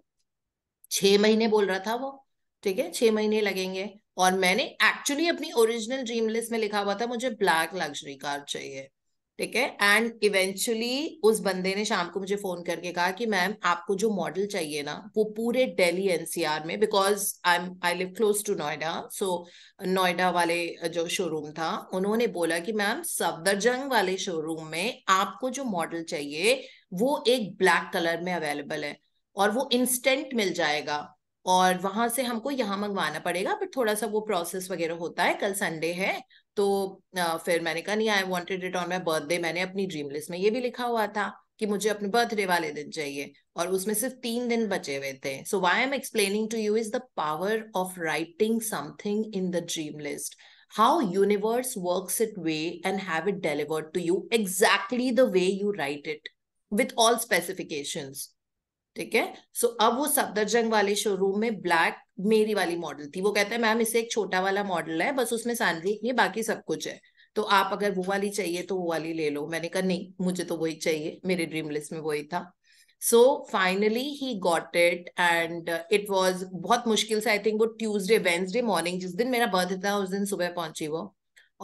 छह महीने बोल रहा था वो ठीक है छह महीने लगेंगे और मैंने एक्चुअली अपनी ओरिजिनल ड्रीम लिस्ट में लिखा हुआ था मुझे ब्लैक लग्जरी कार चाहिए ठीक है एंड इवेंचुअली उस बंदे ने शाम को मुझे फोन करके कहा कि मैम आपको जो मॉडल चाहिए ना वो पूरे दिल्ली एनसीआर में because I am I live close to Noida so Noida वाले जो शोरूम था उन्होंने बोला कि मैम सफदरजंग वाले शोरूम में आपको जो मॉडल चाहिए वो एक ब्लैक कलर में अवेलेबल है और वो इंस्टेंट मिल जाएगा और वहां से हमको यहाँ मंगवाना पड़ेगा बट थोड़ा सा वो प्रोसेस वगैरह होता है कल संडे है तो फिर मैंने कहा नहीं I wanted it on my birthday मैंने अपनी ड्रीम लिस्ट में ये भी लिखा हुआ था कि मुझे अपने बर्थडे वाले दिन चाहिए और उसमें सिर्फ तीन दिन बचे हुए थे so why am explaining to you is the power of writing something in the dream list how universe work it way and have it delivered to you exactly the way you write it with all specifications ठीक है सो अब वो सफदरजंग वाले showroom में black मेरी वाली model थी वो कहते हैं मैम इसे एक छोटा वाला मॉडल है बस उसमें सैंडरूफ नहीं बाकी सब कुछ है तो आप अगर वो वाली चाहिए तो वो वाली ले लो मैंने कहा नहीं मुझे तो वही चाहिए मेरे ड्रीम लिस्ट में वही था so finally he got it and it was बहुत मुश्किल से आई थिंक वो ट्यूजडे वेंसडे मॉर्निंग जिस दिन मेरा बर्थडे था उस दिन सुबह पहुंची वो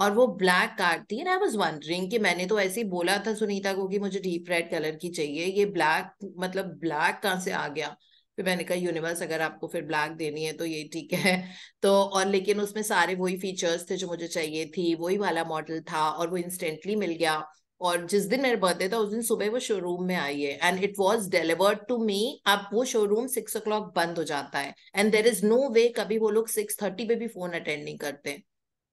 और वो ब्लैक कार्ड थी आई वाज वंडरिंग कि मैंने तो ऐसे ही बोला था सुनीता को कि मुझे डीप रेड कलर की चाहिए ये ब्लैक मतलब ब्लैक कहाँ से आ गया फिर मैंने कहा यूनिवर्स अगर आपको फिर ब्लैक देनी है तो ये ठीक है तो और लेकिन उसमें सारे वही फीचर्स थे जो मुझे चाहिए थी वही वाला मॉडल था और वो इंस्टेंटली मिल गया और जिस दिन मेरा बर्थडे था उस दिन सुबह वो शोरूम में आई है and it was delivered to me अब वो शोरूम सिक्स ओ क्लॉक बंद हो जाता है and there is no way कभी वो लोग सिक्स थर्टी पे भी फोन अटेंड नहीं करते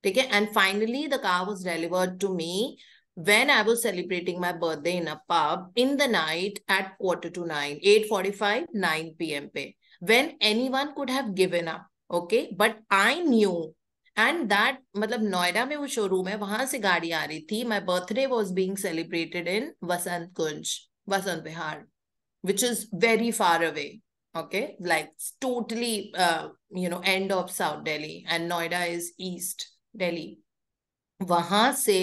Okay, and finally the car was delivered to me when I was celebrating my birthday in a pub in the night at quarter to nine, 8.45, 9 p.m. Pe when anyone could have given up, okay? But I knew and that, मतलब Noida में वो showroom है वहां से गाड़ी आ रही थी My birthday was being celebrated in Vasant Kunj, Vasant Bihar which is very far away, okay like totally uh, you know end of south delhi and noida is east Delhi वहां से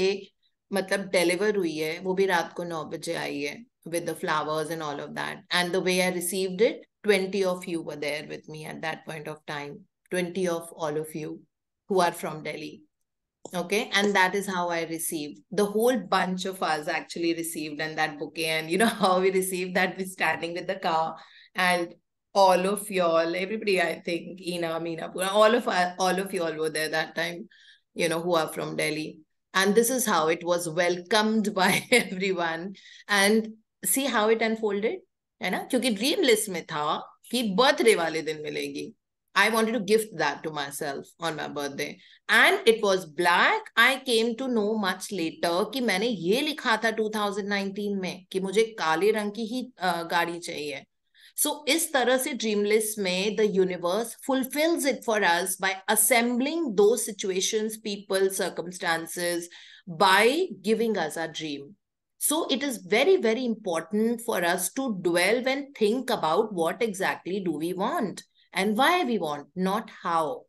मतलब डिलीवर हुई है वो भी रात को नौ बजे आई है with the flowers and all of that and the way I received it twenty of you were there with me at that point of time twenty of all of you who are from Delhi okay and that is how i received the whole bunch of us actually received and that bouquet and you know how we received that we standing with the car and all of y'all everybody i think ina meena all of all of y'all were there that time you know, who are from Delhi. And this is how it was welcomed by everyone. And see how it unfolded, है ना क्योंकि dream list में था कि birthday वाले दिन मिलेगी I wanted to gift that to myself on my birthday. And it was black. I came to know much later कि मैंने ये लिखा था 2019 में कि मुझे काले रंग की ही गाड़ी चाहिए So is Tarasi Dreamless May, the universe fulfills it for us by assembling those situations, people, circumstances, by giving us a dream. So it is very, very important for us to dwell and think about what exactly do we want and why we want, not how.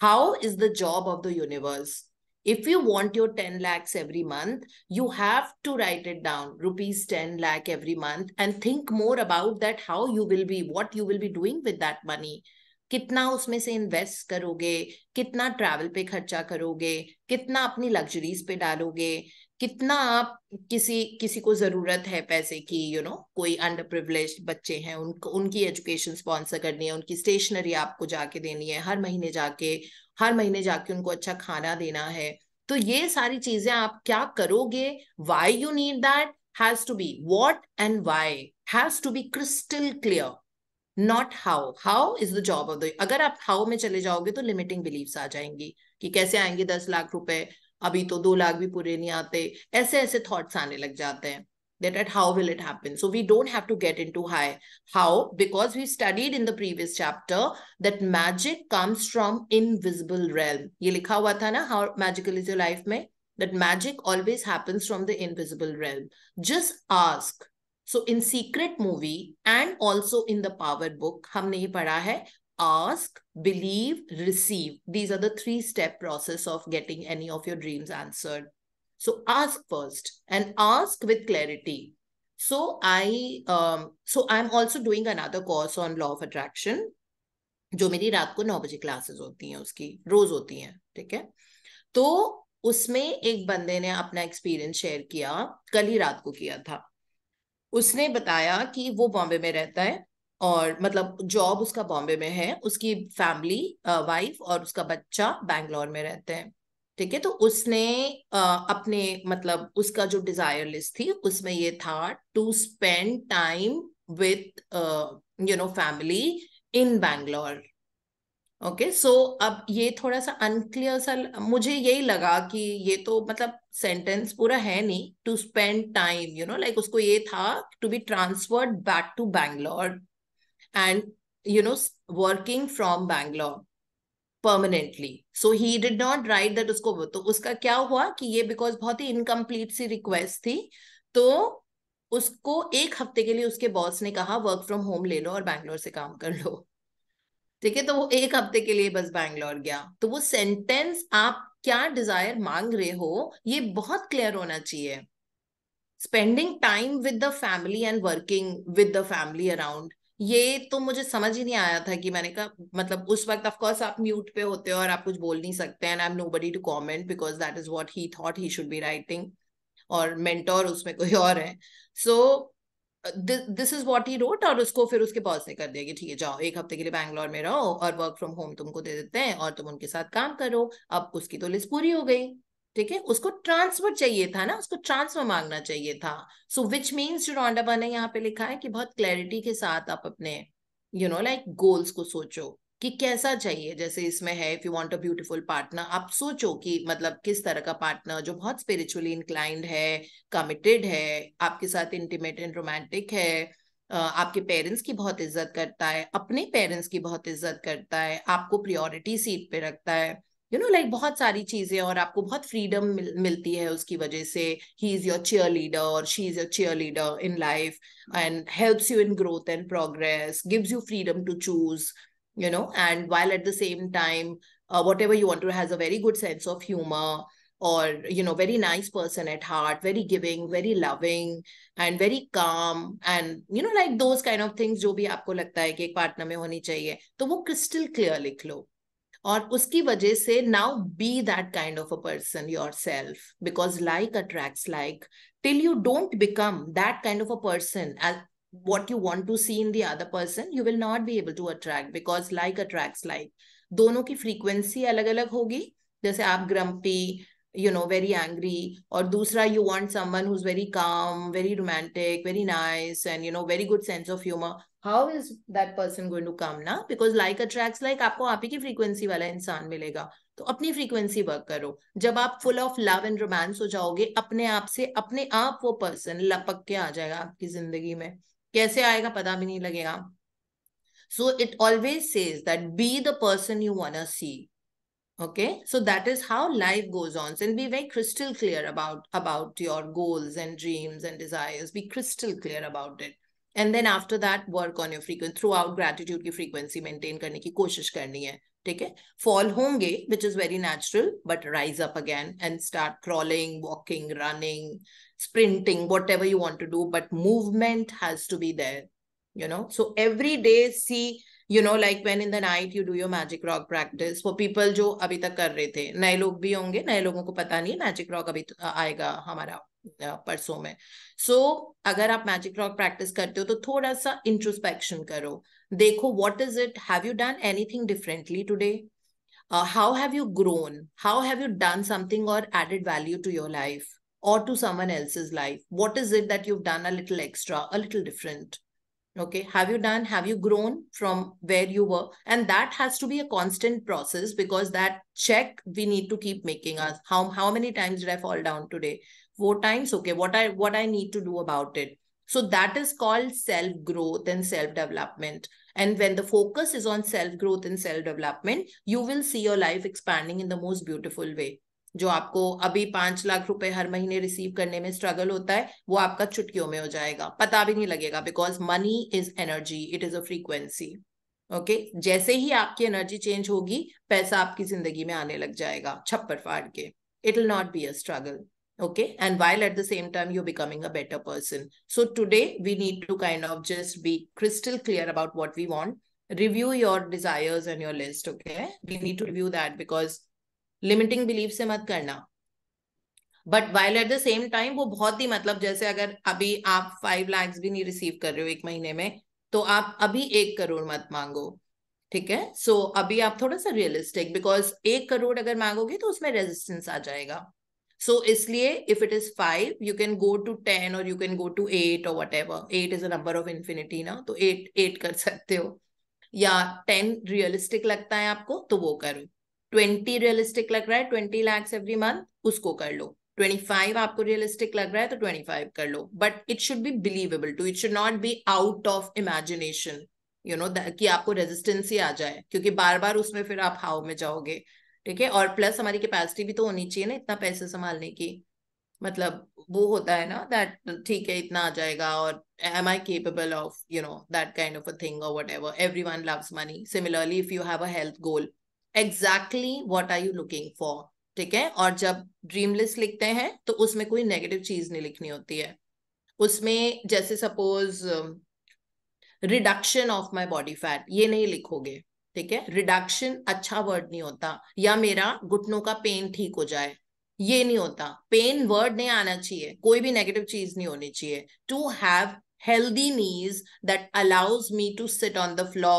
How is the job of the universe? if you want your 10 lakhs every month, you have to write it down, rupees 10 lakh every month, and think more about that, how you will be, what you will be doing with that money. कितना उसमें से invest करोगे कितना travel पे खर्चा करोगे कितना अपनी लग्जरीज पे डालोगे कितना आप किसी किसी को जरूरत है पैसे की यू you नो know, कोई अंडर प्रिवलेज बच्चे हैं उनको उनकी एजुकेशन स्पॉन्सर करनी है उनकी स्टेशनरी आपको जाके देनी है हर महीने जाके हर महीने जाके उनको अच्छा खाना देना है तो ये सारी चीजें आप क्या करोगे why you need that has to be what and why has to be crystal clear not how how is the job of the अगर आप हाउ में चले जाओगे तो लिमिटिंग बिलीव्स आ जाएंगी कि कैसे आएंगे दस लाख रुपए अभी तो दो लाख भी पूरे नहीं आते ऐसे ऐसे थॉट्स आने लग जाते हैं that at how will it happen so we don't have to get into high how because we studied in the previous chapter that magic comes from invisible realm ye likha hua tha na how magical is your life mein that magic always happens from the invisible realm just ask so in secret movie and also in the power book हमने ये पढ़ा है ask, believe, receive. These are the three step process of getting any of your dreams answered. So ask first and ask with clarity. So I um, so I'm also doing another course on law of attraction जो मेरी रात को नौ बजे classes होती हैं उसकी रोज होती हैं ठीक है तो उसमें एक बंदे ने अपना एक्सपीरियंस शेयर किया कल ही रात को किया था उसने बताया कि वो बॉम्बे में रहता है और मतलब जॉब उसका बॉम्बे में है उसकी फैमिली वाइफ uh, और उसका बच्चा बैंगलोर में रहते हैं ठीक है तो उसने uh, अपने मतलब उसका जो डिजायर लिस्ट थी उसमें ये था to spend time with you know family in Bangalore okay okay, so so, अब ये थोड़ा सा अनक्लियर सा मुझे यही लगा कि ये तो मतलब सेंटेंस पूरा है नहीं to spend time you know like उसको ये था to be transferred back to Bangalore and you know working from Bangalore permanently so he did not write that उसको तो उसका क्या हुआ कि ये बिकॉज बहुत ही इनकम्प्लीट सी रिक्वेस्ट थी तो उसको एक हफ्ते के लिए उसके बॉस ने कहा वर्क फ्रॉम होम ले लो और बैंगलोर से काम कर लो ठीक है तो वो एक हफ्ते के लिए बस बैंगलोर गया तो वो सेंटेंस आप क्या डिजायर मांग रहे हो ये बहुत क्लियर होना चाहिए spending time with the family and working with the family around ये तो मुझे समझ ही नहीं आया था कि मैंने कहा मतलब उस वक्त ऑफ कोर्स आप म्यूट पे होते हो और आप कुछ बोल नहीं सकते and I am nobody to comment because that is what he thought he should be writing और मेंटोर उसमें कोई और है so this is what he wrote और उसको फिर उसके बॉस ने कर दिया कि ठीक है जाओ एक हफ्ते के लिए बैंगलोर में रहो और वर्क फ्रॉम होम तुमको दे देते हैं और तुम उनके साथ काम करो अब उसकी तो लिस्ट पूरी हो गई ठीक है उसको ट्रांसफर चाहिए था ना उसको ट्रांसफर मांगना चाहिए था सो विच मीन्स रोडाबा ने यहाँ पे लिखा है कि बहुत क्लैरिटी के साथ आप अपने यू नो लाइक गोल्स को सोचो कि कैसा चाहिए जैसे इसमें है if you want a beautiful partner आप सोचो कि मतलब किस तरह का पार्टनर जो बहुत स्पिरिचुअली इंक्लाइंड है कमिटेड है आपके साथ इंटीमेट एंड रोमांटिक है आपके पेरेंट्स की बहुत इज्जत करता है अपने पेरेंट्स की बहुत इज्जत करता है आपको प्रियोरिटी सीट पे रखता है यू नो लाइक बहुत सारी चीजें और आपको बहुत फ्रीडम मिल, मिलती है उसकी वजह से he is your cheerleader और she is your cheerleader in life and helps you in growth and progress gives you freedom to choose you know and while at the same time whatever you want to has a very good sense of humour और you know very nice person at heart very giving very loving and very calm and you know like those kind of things जो भी आपको लगता है कि एक partner में होनी चाहिए तो वो क्रिस्टल क्लियर लिख लो और उसकी वजह से now be that kind of a person yourself because like attract like till you don't become that kind of a person what you want to see in the other person you will not be able to attract because like attract like दोनों की frequency अलग अलग होगी जैसे आप grumpy you know very angry और दूसरा you want someone who's very calm very romantic very nice and you know very good sense of humour how is that person going to come ना because like attract like आपको आप ही की frequency वाला इंसान मिलेगा तो अपनी फ्रीक्वेंसी वर्क करो जब आप full of love and romance हो जाओगे अपने आप से अपने आप वो पर्सन लपक के आ जाएगा आपकी जिंदगी में कैसे आएगा पता भी नहीं लगेगा so it always says that be the person you want see okay so that is how life goes on and be very crystal clear about about your goals and dreams and desires be crystal clear about it and then after that work on your frequency throughout gratitude ki frequency maintain karne ki koshish karni hai take fall honge which is very natural but rise up again and start crawling walking running sprinting whatever you want to do but movement has to be there you know so every day see you know like when in the night you do your magic rock practice वो people जो अभी तक कर रहे थे नए लोग भी होंगे नए लोगों को पता नहीं मैजिक रॉक अभी आएगा हमारा परसों में सो so, अगर आप मैजिक रॉक प्रैक्टिस करते हो तो थोड़ा सा इंट्रोस्पेक्शन करो देखो what is it have you done anything differently today how have you grown how have you done something और added value to your life to someone else is life what is it that you done a little extra a little different okay have you done have you grown from where you were and that has to be a constant process because that check we need to keep making us how how many times did i fall down today four times okay what i what i need to do about it so that is called self growth and self development and when the focus is on self growth and self development you will see your life expanding in the most beautiful way जो आपको अभी पांच लाख रुपए हर महीने receive करने में struggle होता है वो आपका चुटकियों में हो जाएगा पता भी नहीं लगेगा because money is energy it is a frequency okay जैसे ही आपकी एनर्जी चेंज होगी पैसा आपकी जिंदगी में आने लग जाएगा छप्पर फाड़ के it will not be a struggle okay and while at the same time you becoming a better person so today we need to kind of just be crystal clear about what we want review your desires and your list okay we need to review that because limiting believe से मत करना but while at the same time वो बहुत ही मतलब जैसे अगर अभी आप फाइव लैक्स भी नहीं रिसीव कर रहे हो एक महीने में तो आप अभी एक करोड़ मत मांगो ठीक है सो so, अभी आप थोड़ा सा रियलिस्टिक बिकॉज एक करोड़ अगर मांगोगे तो उसमें रेजिस्टेंस आ जाएगा सो so, इसलिए if it is five you can go to ten और you can go to eight और whatever eight is a number of infinity ना तो एट एट कर सकते हो या टेन रियलिस्टिक लगता है आपको तो वो करो ट्वेंटी रियलिस्टिक लग रहा है ट्वेंटी लैक्स एवरी मंथ उसको कर लो ट्वेंटी फाइव आपको रियलिस्टिक लग रहा है तो ट्वेंटी फाइव कर लो but it should be believable too it should not be out of imagination you know कि आपको रेजिस्टेंस ही आ जाए क्योंकि बार बार उसमें फिर आप हाउ में जाओगे ठीक है और प्लस हमारी कैपेसिटी भी तो होनी चाहिए ना इतना पैसे संभालने की मतलब वो होता है ना दैट ठीक है इतना आ जाएगा और am I capable of you know that kind of a thing और whatever everyone loves money similarly if you have a health goal exactly what are you looking for ठीक है और जब ड्रीम लिस्ट लिखते हैं तो उसमें कोई नेगेटिव चीज नहीं लिखनी होती है उसमें जैसे suppose reduction of my body fat ये नहीं लिखोगे ठीक है रिडक्शन अच्छा वर्ड नहीं होता या मेरा घुटनों का पेन ठीक हो जाए ये नहीं होता पेन वर्ड नहीं आना चाहिए कोई भी नेगेटिव चीज नहीं होनी चाहिए to have healthy knees that allows me to sit on the floor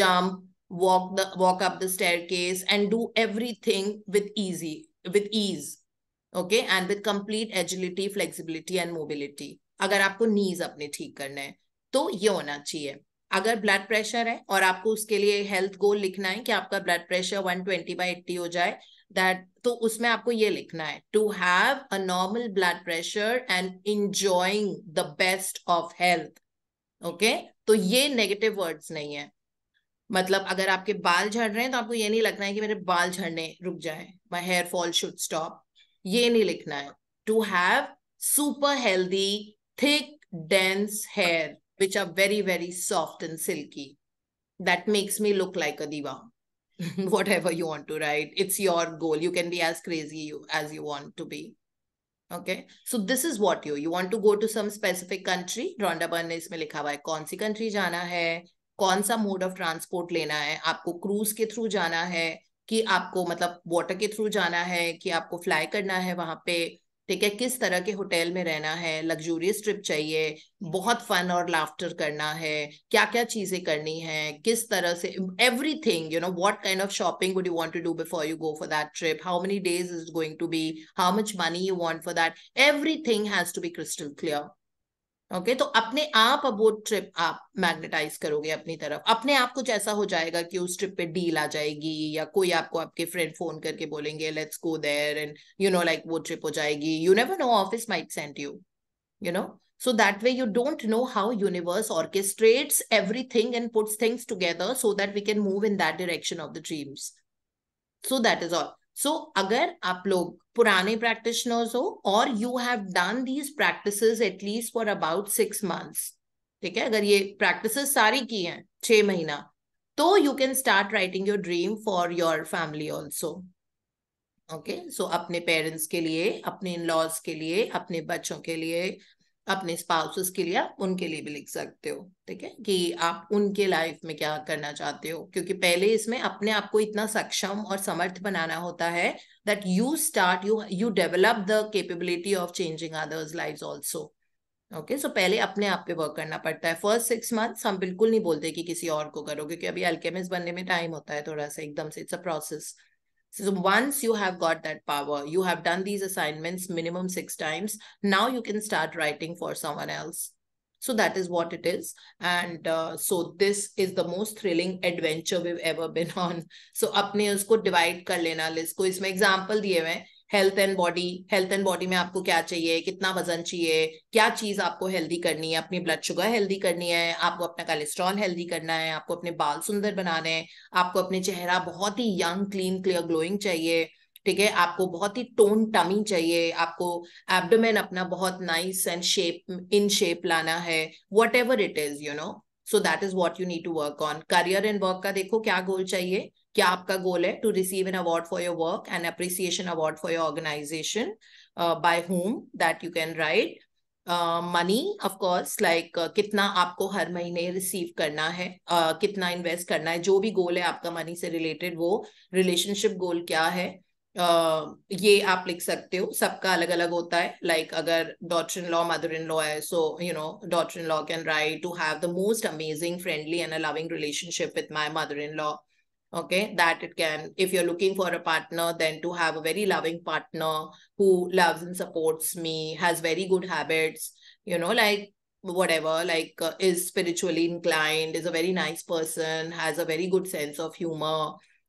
jump walk the walk up the staircase and do everything with easy with ease okay and with complete agility flexibility and mobility अगर आपको नीज अपने ठीक करने हैं तो ये होना चाहिए अगर ब्लड प्रेशर है और आपको उसके लिए हेल्थ गोल लिखना है कि आपका blood pressure 120 twenty by eighty हो जाए दैट तो उसमें आपको ये लिखना है to have a normal blood pressure and enjoying the best of health okay तो ये नेगेटिव वर्ड्स नहीं है मतलब अगर आपके बाल झड़ रहे हैं तो आपको ये नहीं लगना है कि मेरे बाल झड़ने रुक जाए my hair fall should stop ये नहीं लिखना है to have super healthy thick dense hair which are very very soft and silky that makes me look like a diva whatever you want to write it's your goal you can be as crazy you as you want to be okay so this is what you you want to go to some specific country Rhonda Byrne ने इसमें लिखा हुआ है कौन सी country जाना है कौन सा मोड ऑफ ट्रांसपोर्ट लेना है आपको क्रूज के थ्रू जाना है कि आपको मतलब वाटर के थ्रू जाना है कि आपको फ्लाई करना है वहां पे ठीक है किस तरह के होटल में रहना है लग्जूरियस ट्रिप चाहिए बहुत फन और लाफ्टर करना है क्या क्या चीजें करनी है किस तरह से everything you know what kind of shopping would you want to do before you go for that trip how many days is going to be how much money you want for that everything has to be crystal clear okay तो अपने आप अब वो trip आप magnetise करोगे अपनी तरफ अपने आप कुछ ऐसा हो जाएगा कि उस ट्रिप पे डील आ जाएगी या कोई आपको आपके फ्रेंड फोन करके बोलेंगे let's go there and you know like वो ट्रिप हो जाएगी you never know office might send you you know so that way you don't know how universe orchestrates everything and puts things together so that we can move in that direction of the dreams so that is all so so, अगर आप लोग पुराने practitioners हो और you have done these practice at least for about six months ठीक है अगर ये प्रैक्टिस सारी की हैं छह महीना तो you can start writing your dream for your family also okay so अपने पेरेंट्स के लिए अपने इन लॉज के लिए अपने बच्चों के लिए अपने स्पाउसेस के लिए उनके लिए भी लिख सकते हो ठीक है कि आप उनके लाइफ में क्या करना चाहते हो क्योंकि पहले इसमें अपने आप को इतना सक्षम और समर्थ बनाना होता है that you start you you develop the capability of changing others life also okay so पहले अपने आप पे वर्क करना पड़ता है फर्स्ट सिक्स मंथ्स हम बिल्कुल नहीं बोलते कि किसी और को करो क्योंकि अभी एल्केमिस्ट बनने में टाइम होता है थोड़ा सा एकदम से it's a process So once you have got that power, you have done these assignments minimum six times. Now you can start writing for someone else. So that is what it is. And uh, so this is the most thrilling adventure we've ever been on. So apne usko divide kar lena list ko. Isme example diye hai. Health and body health and body में आपको क्या चाहिए कितना वजन चाहिए क्या चीज आपको हेल्दी करनी है अपनी ब्लड शुगर हेल्दी करनी है आपको अपना कोलेस्ट्रॉल हेल्दी करना है आपको अपने बाल सुंदर बनाने हैं आपको अपने चेहरा बहुत ही यंग क्लीन क्लियर ग्लोइंग चाहिए ठीक है आपको बहुत ही टोन टमी चाहिए आपको एबडोमेन अपना बहुत nice and shape in shape लाना है whatever it is you know so that is what you need to work on career and work का देखो क्या गोल चाहिए क्या आपका गोल है to receive an award for your work and appreciation award for your organization by home that you can write money of course like कितना आपको हर महीने रिसीव करना है uh, कितना इन्वेस्ट करना है जो भी गोल है आपका मनी से रिलेटेड वो रिलेशनशिप गोल क्या है ये आप लिख सकते हो सबका अलग अलग होता है लाइक like अगर daughter in law mother in law है so you know daughter in law can write to have the most amazing friendly and a loving relationship with my mother in law okay that it can if you're looking for a partner then to have a very loving partner who loves and supports me has very good habits you know like whatever like uh, is spiritually inclined is a very nice person has a very good sense of humor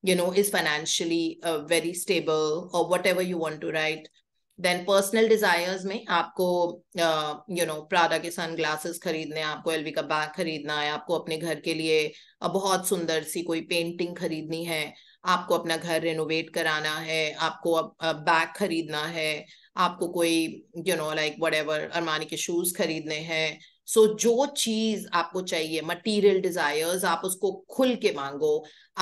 you know is financially uh, very stable or whatever you want to write then personal desires में आपको you know प्रादा के sunglasses खरीदने आपको LV का bag खरीदना है आपको अपने घर के लिए बहुत सुंदर सी कोई पेंटिंग खरीदनी है आपको अपना घर रेनोवेट कराना है आपको बैग खरीदना है आपको कोई you know like whatever Armani के शूज खरीदने हैं सो so, जो चीज आपको चाहिए मटेरियल डिजायर्स आप उसको खुल के मांगो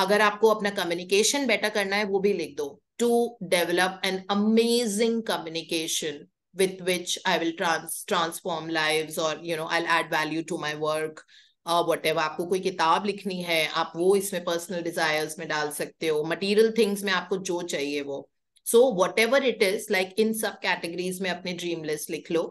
अगर आपको अपना कम्युनिकेशन बेटर करना है वो भी लिख दो to develop an amazing communication with which I will trans transform lives or you know I'll add value to my work uh, आपको कोई किताब लिखनी है आप वो इसमें पर्सनल डिजायर्स में डाल सकते हो मटीरियल थिंग्स में आपको जो चाहिए वो so whatever it is like in सब कैटेगरीज में अपने ड्रीम लिस्ट लिख लो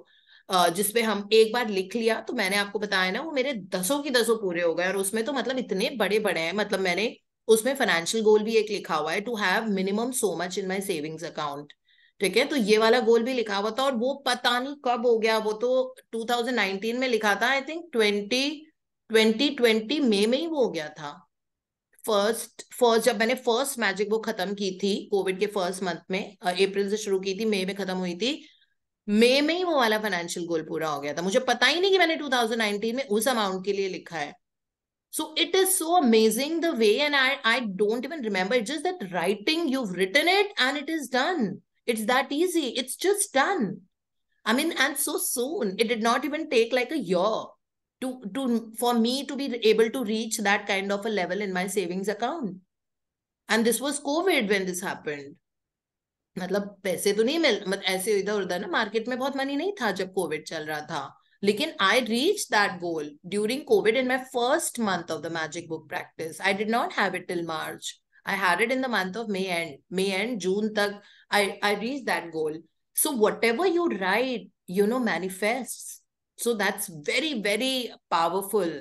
जिसपे हम एक बार लिख लिया तो मैंने आपको बताया ना वो मेरे दसों की दसों पूरे हो गए और उसमें तो मतलब इतने बड़े बड़े हैं मतलब मैंने उसमें फाइनेंशियल गोल भी एक लिखा हुआ है to have minimum so much in my savings account ठीक है तो ये वाला गोल भी लिखा हुआ था और वो पता नहीं कब हो गया वो तो 2019 में लिखा था आई थिंक 20 2020 मई में ही वो हो गया था फर्स्ट फर्स्ट जब मैंने फर्स्ट मैजिक बुक खत्म की थी कोविड के फर्स्ट मंथ में अप्रैल से शुरू की थी मई में खत्म हुई थी मे में ही वो वाला फाइनेंशियल गोल पूरा हो गया था मुझे पता ही नहीं कि मैंने 2019 में उस अमाउंट के लिए लिखा है so it is so amazing the way and I I don't even remember just that writing you written it and it is done it's that easy it's just done I mean and so soon it did not even take like a your two two for me to be able to reach that kind of a level in my savings account and this was covid when this happened मतलब पैसे तो नहीं मिल मतलब ऐसे इधर उधर ना market में बहुत मनी नहीं था जब कोविड चल रहा था लेकिन I reach that goal during covid in my first month of the magic book practice I did not have it till March I had it in the month of May and May and June तक I I reach that goal so whatever you write you know manifest so that's very very powerful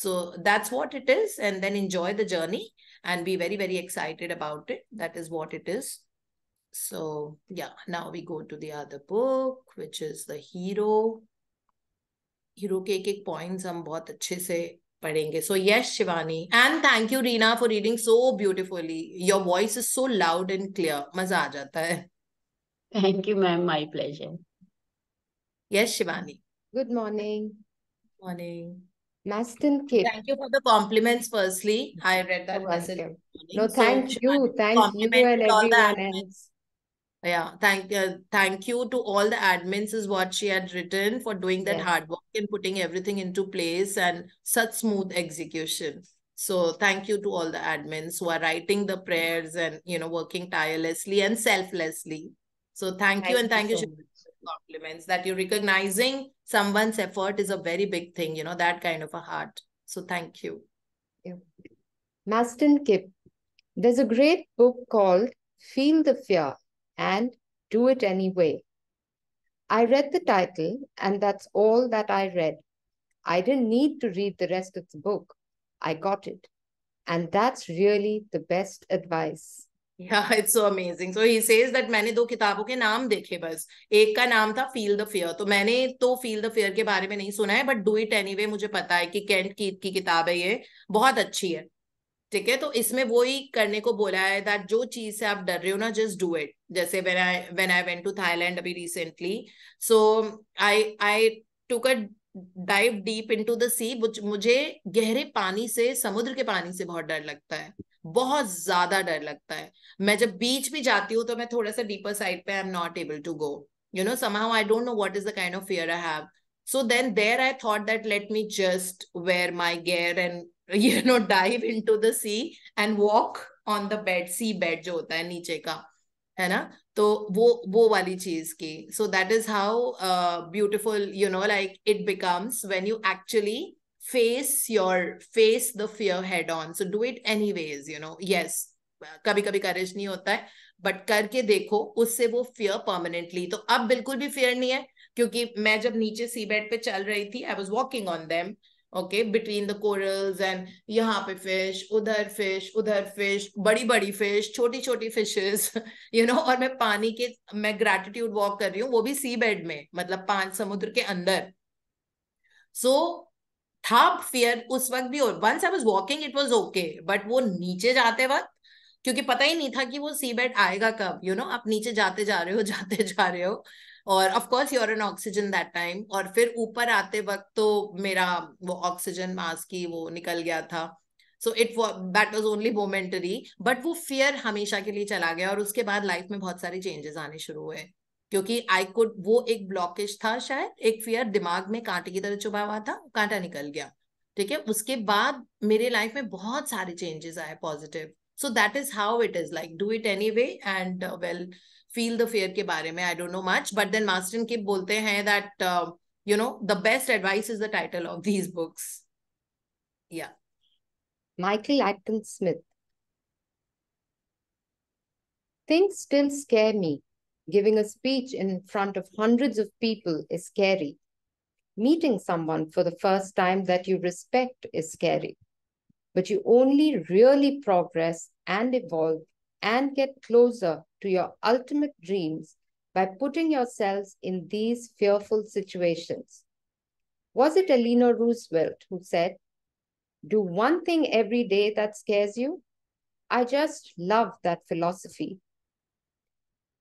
so that's what it is and then enjoy the journey and be very very excited about it that is what it is so, yeah, now we go to the other book, which is The Hero. Hero ke ek points hum bahut acche se padhenge. So, yes, Shivani. And thank you, Reena, for reading so beautifully. Your voice is so loud and clear. Maza aa jata hai. Thank you, ma'am. My pleasure. Yes, Shivani. Good morning. Good morning. Maston Kit. Thank you for the compliments, firstly. I read that. Oh, no, thank you. Thank you and everyone else yeah thank uh, thank you to all the admins is what she had written for doing that yeah. hard work and putting everything into place and such smooth execution so thank you to all the admins who are writing the prayers and you know working tirelessly and selflessly so thank, thank you and thank you, so you compliments that you're recognizing someone's effort is a very big thing you know that kind of a heart so thank you yeah. maston kip there's a great book called feel the fear and do it anyway. I read the title, and that's all that I read. I didn't need to read the rest of the book. I got it. And that's really the best advice. Yeah, it's so amazing. So he says that मैंने दो किताबों के नाम देखे बस एक का नाम था फील द फेयर तो मैंने तो फील द फेयर के बारे में नहीं सुना है बट डू इट एनीवे मुझे पता है कि केंट कीथ की किताब है ये बहुत अच्छी है ठीक है तो इसमें वो ही करने को बोला है दैट जो चीज से आप डर रहे हो ना जस्ट डू इट जैसे when I when I went to Thailand अभी recently so I I took a dive deep into the sea मुझे गहरे पानी से समुद्र के पानी से बहुत डर लगता है बहुत ज्यादा डर लगता है मैं जब बीच भी जाती हूँ तो मैं थोड़ा सा डीपर साइड पे I am not able to go you know somehow I don't know what is the kind of fear I have so then there I thought that let me just wear my gear and you know dive into the sea and walk on the bed sea bed जो होता है नीचे का है ना तो वो वो वाली चीज की so that is how beautiful you know like it becomes when you actually face your face the fear head on so do it anyways you know yes कभी कभी करेज नहीं होता है बट करके देखो उससे वो फियर परमानेंटली तो अब बिल्कुल भी फियर नहीं है क्योंकि मैं जब नीचे सी बेड पे चल रही थी I was walking on them okay between the corals and यहाँ पे फिश उधर फिश उधर फिश बड़ी बड़ी फिश छोटी छोटी फिशेस यू नो और मैं पानी के मैं ग्रेटिट्यूड वॉक कर रही हूँ वो भी सी बेड में मतलब पांच समुद्र के अंदर सो so, था फियर उस वक्त भी और once I was walking it was okay but वो नीचे जाते वक्त क्योंकि पता ही नहीं था कि वो सी बेड आएगा कब यू you नो know? आप नीचे जाते जा रहे हो जाते जा रहे हो और of course you are on oxygen that time और फिर ऊपर आते वक्त तो मेरा वो ऑक्सीजन मास्क ही वो निकल गया था so it that was only momentary but वो फियर हमेशा के लिए चला गया और उसके बाद लाइफ में बहुत सारे चेंजेस आने शुरू हुए क्योंकि आई कुड वो एक ब्लॉकेज था शायद एक फियर दिमाग में कांटे की तरह चुभा हुआ था कांटा निकल गया ठीक है उसके बाद मेरे लाइफ में बहुत सारे चेंजेस आए positive so that is how it is like do it anyway and well feel the fear के बारे में I don't know much but then Marston Kip बोलते हैं that uh, you know the best advice is the title of these books yeah Michael Atkin Smith Things still scare me. Giving a speech in front of hundreds of people is scary. Meeting someone for the first time that you respect is scary. But you only really progress and evolve and get closer to your ultimate dreams by putting yourselves in these fearful situations. Was it Eleanor Roosevelt who said, Do one thing every day that scares you? I just love that philosophy.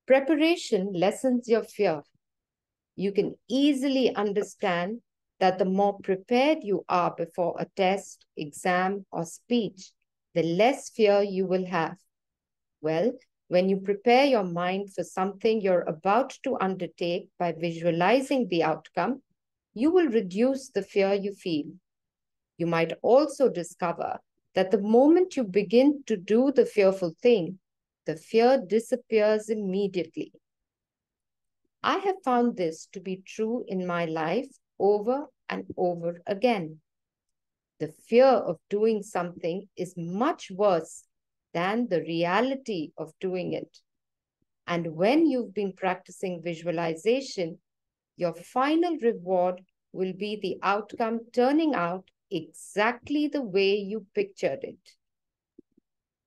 Preparation lessens your fear. You can easily understand that the more prepared you are before a test, exam, or speech, the less fear you will have well when you prepare your mind for something you're about to undertake by visualizing the outcome, you will reduce the fear you feel. You might also discover that the moment you begin to do the fearful thing, the fear disappears immediately. I have found this to be true in my life over and over again. The fear of doing something is much worse understand the reality of doing it. And when you've been practicing visualization, your final reward will be the outcome turning out exactly the way you pictured it.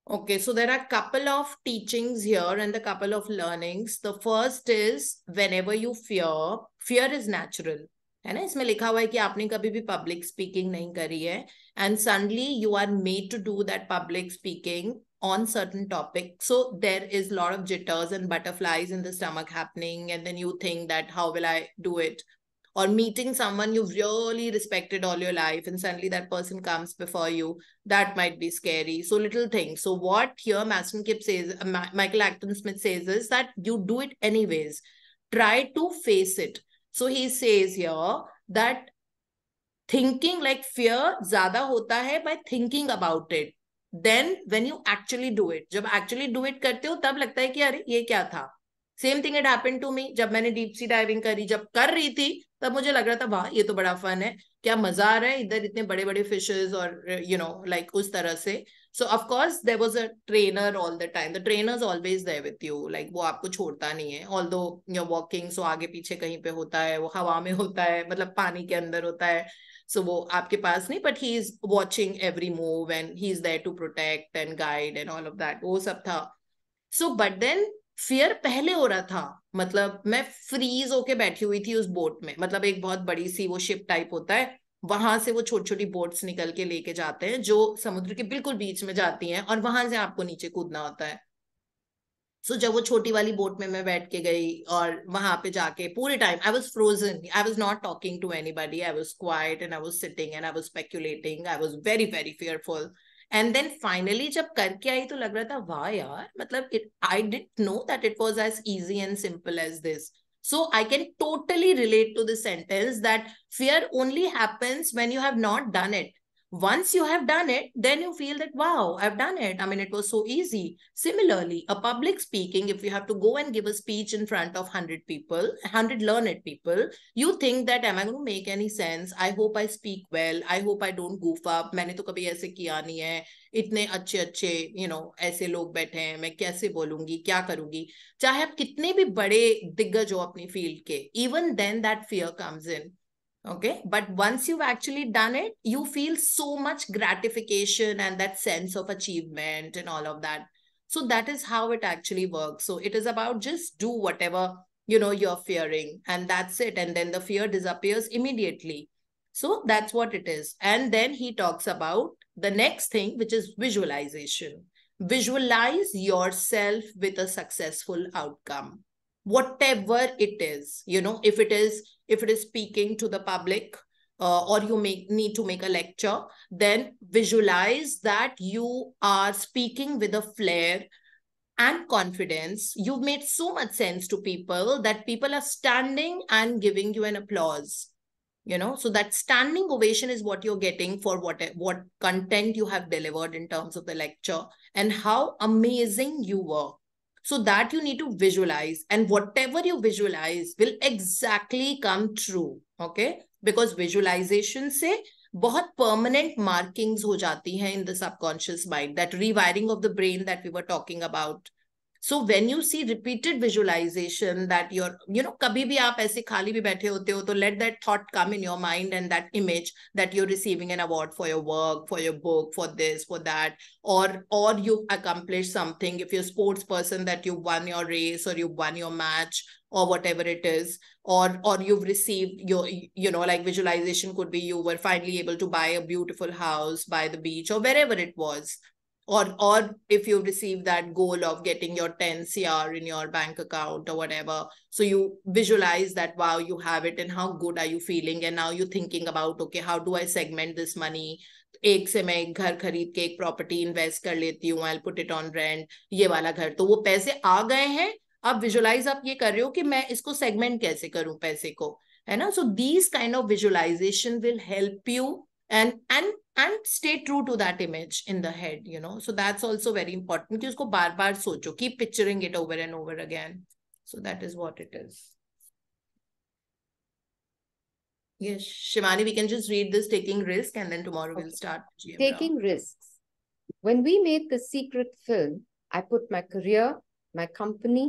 Okay, so there are a couple of teachings here and a couple of learnings. The first is whenever you fear, fear is natural. And it's इसमें लिखा you है कि आपने कभी भी public speaking नहीं करी है and suddenly you are on certain topics so there is a lot of jitters and butterflies in the stomach happening and then you think that how will i do it or meeting someone you've really respected all your life and suddenly that person comes before you that might be scary so little things so what here Maston Kip says uh, Michael Acton Smith says is that you do it anyways try to face it so he says here that thinking like fear zada hota hai by thinking about it then when you actually do it जब actually do it करते हो तब लगता है कि अरे ये क्या था same thing it happen to me जब मैंने डीप सी डाइविंग करी जब कर रही थी तब मुझे लग रहा था वाह ये तो बड़ा फन है क्या मजा आ रहा है इधर इतने बड़े बड़े फिशेज और यू नो लाइक उस तरह से so of course there was a trainer all the time the trainer always there with you like वो आपको छोड़ता नहीं है ऑल दो यूर वॉकिंग सो आगे पीछे कहीं पे होता है वो हवा में होता है मतलब पानी के अंदर होता है सो वो आपके पास नहीं but he is watching every move and he is there to protect and guide and all of that वो सब था सो बट देन फियर पहले हो रहा था मतलब मैं फ्रीज होके बैठी हुई थी उस बोट में मतलब एक बहुत बड़ी सी वो शिप टाइप होता है वहां से वो छोटी छोटी बोट्स निकल के लेके जाते हैं जो समुद्र के बिल्कुल बीच में जाती हैं और वहां से आपको नीचे कूदना होता है सो जब वो छोटी वाली बोट में मैं बैठ के गई और वहां पे जाके पूरे time I was frozen I was not talking to anybody I was quiet and I was sitting and I was speculating I was very very fearful and then finally जब करके आई तो लग रहा था वाह यार मतलब इट आई डिट know that it was as easy and simple as this So I can totally relate to the sentence that fear only happens when you have not done it. Once you have done it, then you feel that, wow, I've done it. I mean, it was so easy. Similarly, a public speaking, if you have to go and give a speech in front of 100 people, 100 learned people, you think that, am I going to make any sense? I hope I speak well. I hope I don't goof up. मैंने तो कभी ऐसे किया नहीं है इतने अच्छे अच्छे you know know, ऐसे लोग बैठे हैं मैं कैसे बोलूंगी क्या करूंगी चाहे आप कितने भी बड़े दिग्गज हो अपनी field के even then that fear comes in okay but once you've actually done it you feel so much gratification and that sense of achievement and all of that so that is how it actually works so it is about just do whatever you know you're fearing and that's it and then the fear disappears immediately so that's what it is and then he talks about the next thing which is visualization visualize yourself with a successful outcome whatever it is you know if it is if it is speaking to the public uh, or you make, need to make a lecture, then visualize that you are speaking with a flair and confidence. You've made so much sense to people that people are standing and giving you an applause. You know, so that standing ovation is what you're getting for what what content you have delivered in terms of the lecture and how amazing you were. So that you need to visualize, and whatever you visualize will exactly come true. Okay, because visualization say बहुत permanent markings हो जाती हैं in the subconscious mind that rewiring of the brain that we were talking about so when you see repeated visualization that your you know कभी भी आप ऐसे खाली भी बैठे होते हो तो let that thought come in your mind and that image that you're receiving an award for your work for your book for this for that और और you accomplish something if you sports person that you won your race और you won your match or whatever it is or or you've received your you know like visualization could be you were finally able to buy a beautiful house by the beach or wherever it was or or if you receive that goal of getting your 10 cr in your bank account or whatever so you visualize that wow you have it and how good are you feeling and now you're thinking about okay how do i segment this money एक से मैं एक घर खरीद के एक property invest कर लेती हूँ I put it on rent ये वाला घर तो वो पैसे आ गए हैं आप विजुलाइज आप ये कर रहे हो कि मैं इसको सेगमेंट कैसे करूं पैसे को है ना so these kind of visualization will help you and and and stay true to that image in the head you know so that's also very important just usko bar bar socho keep picturing it over and over again so that is what it is yes shivani we can just read this taking risk and then tomorrow okay. we'll start GM taking risks when we made the secret film i put my career my company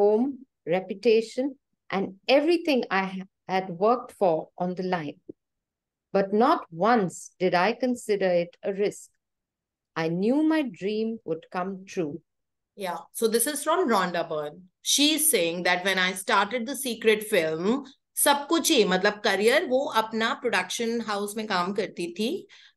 home reputation and everything i had worked for on the line but not once did I consider it a risk. I knew my dream would come true. Yeah. So this is from Rhonda Byrne. She's saying that when I started the secret film, सब कुछ ही मतलब career वो अपना production house में काम करती थी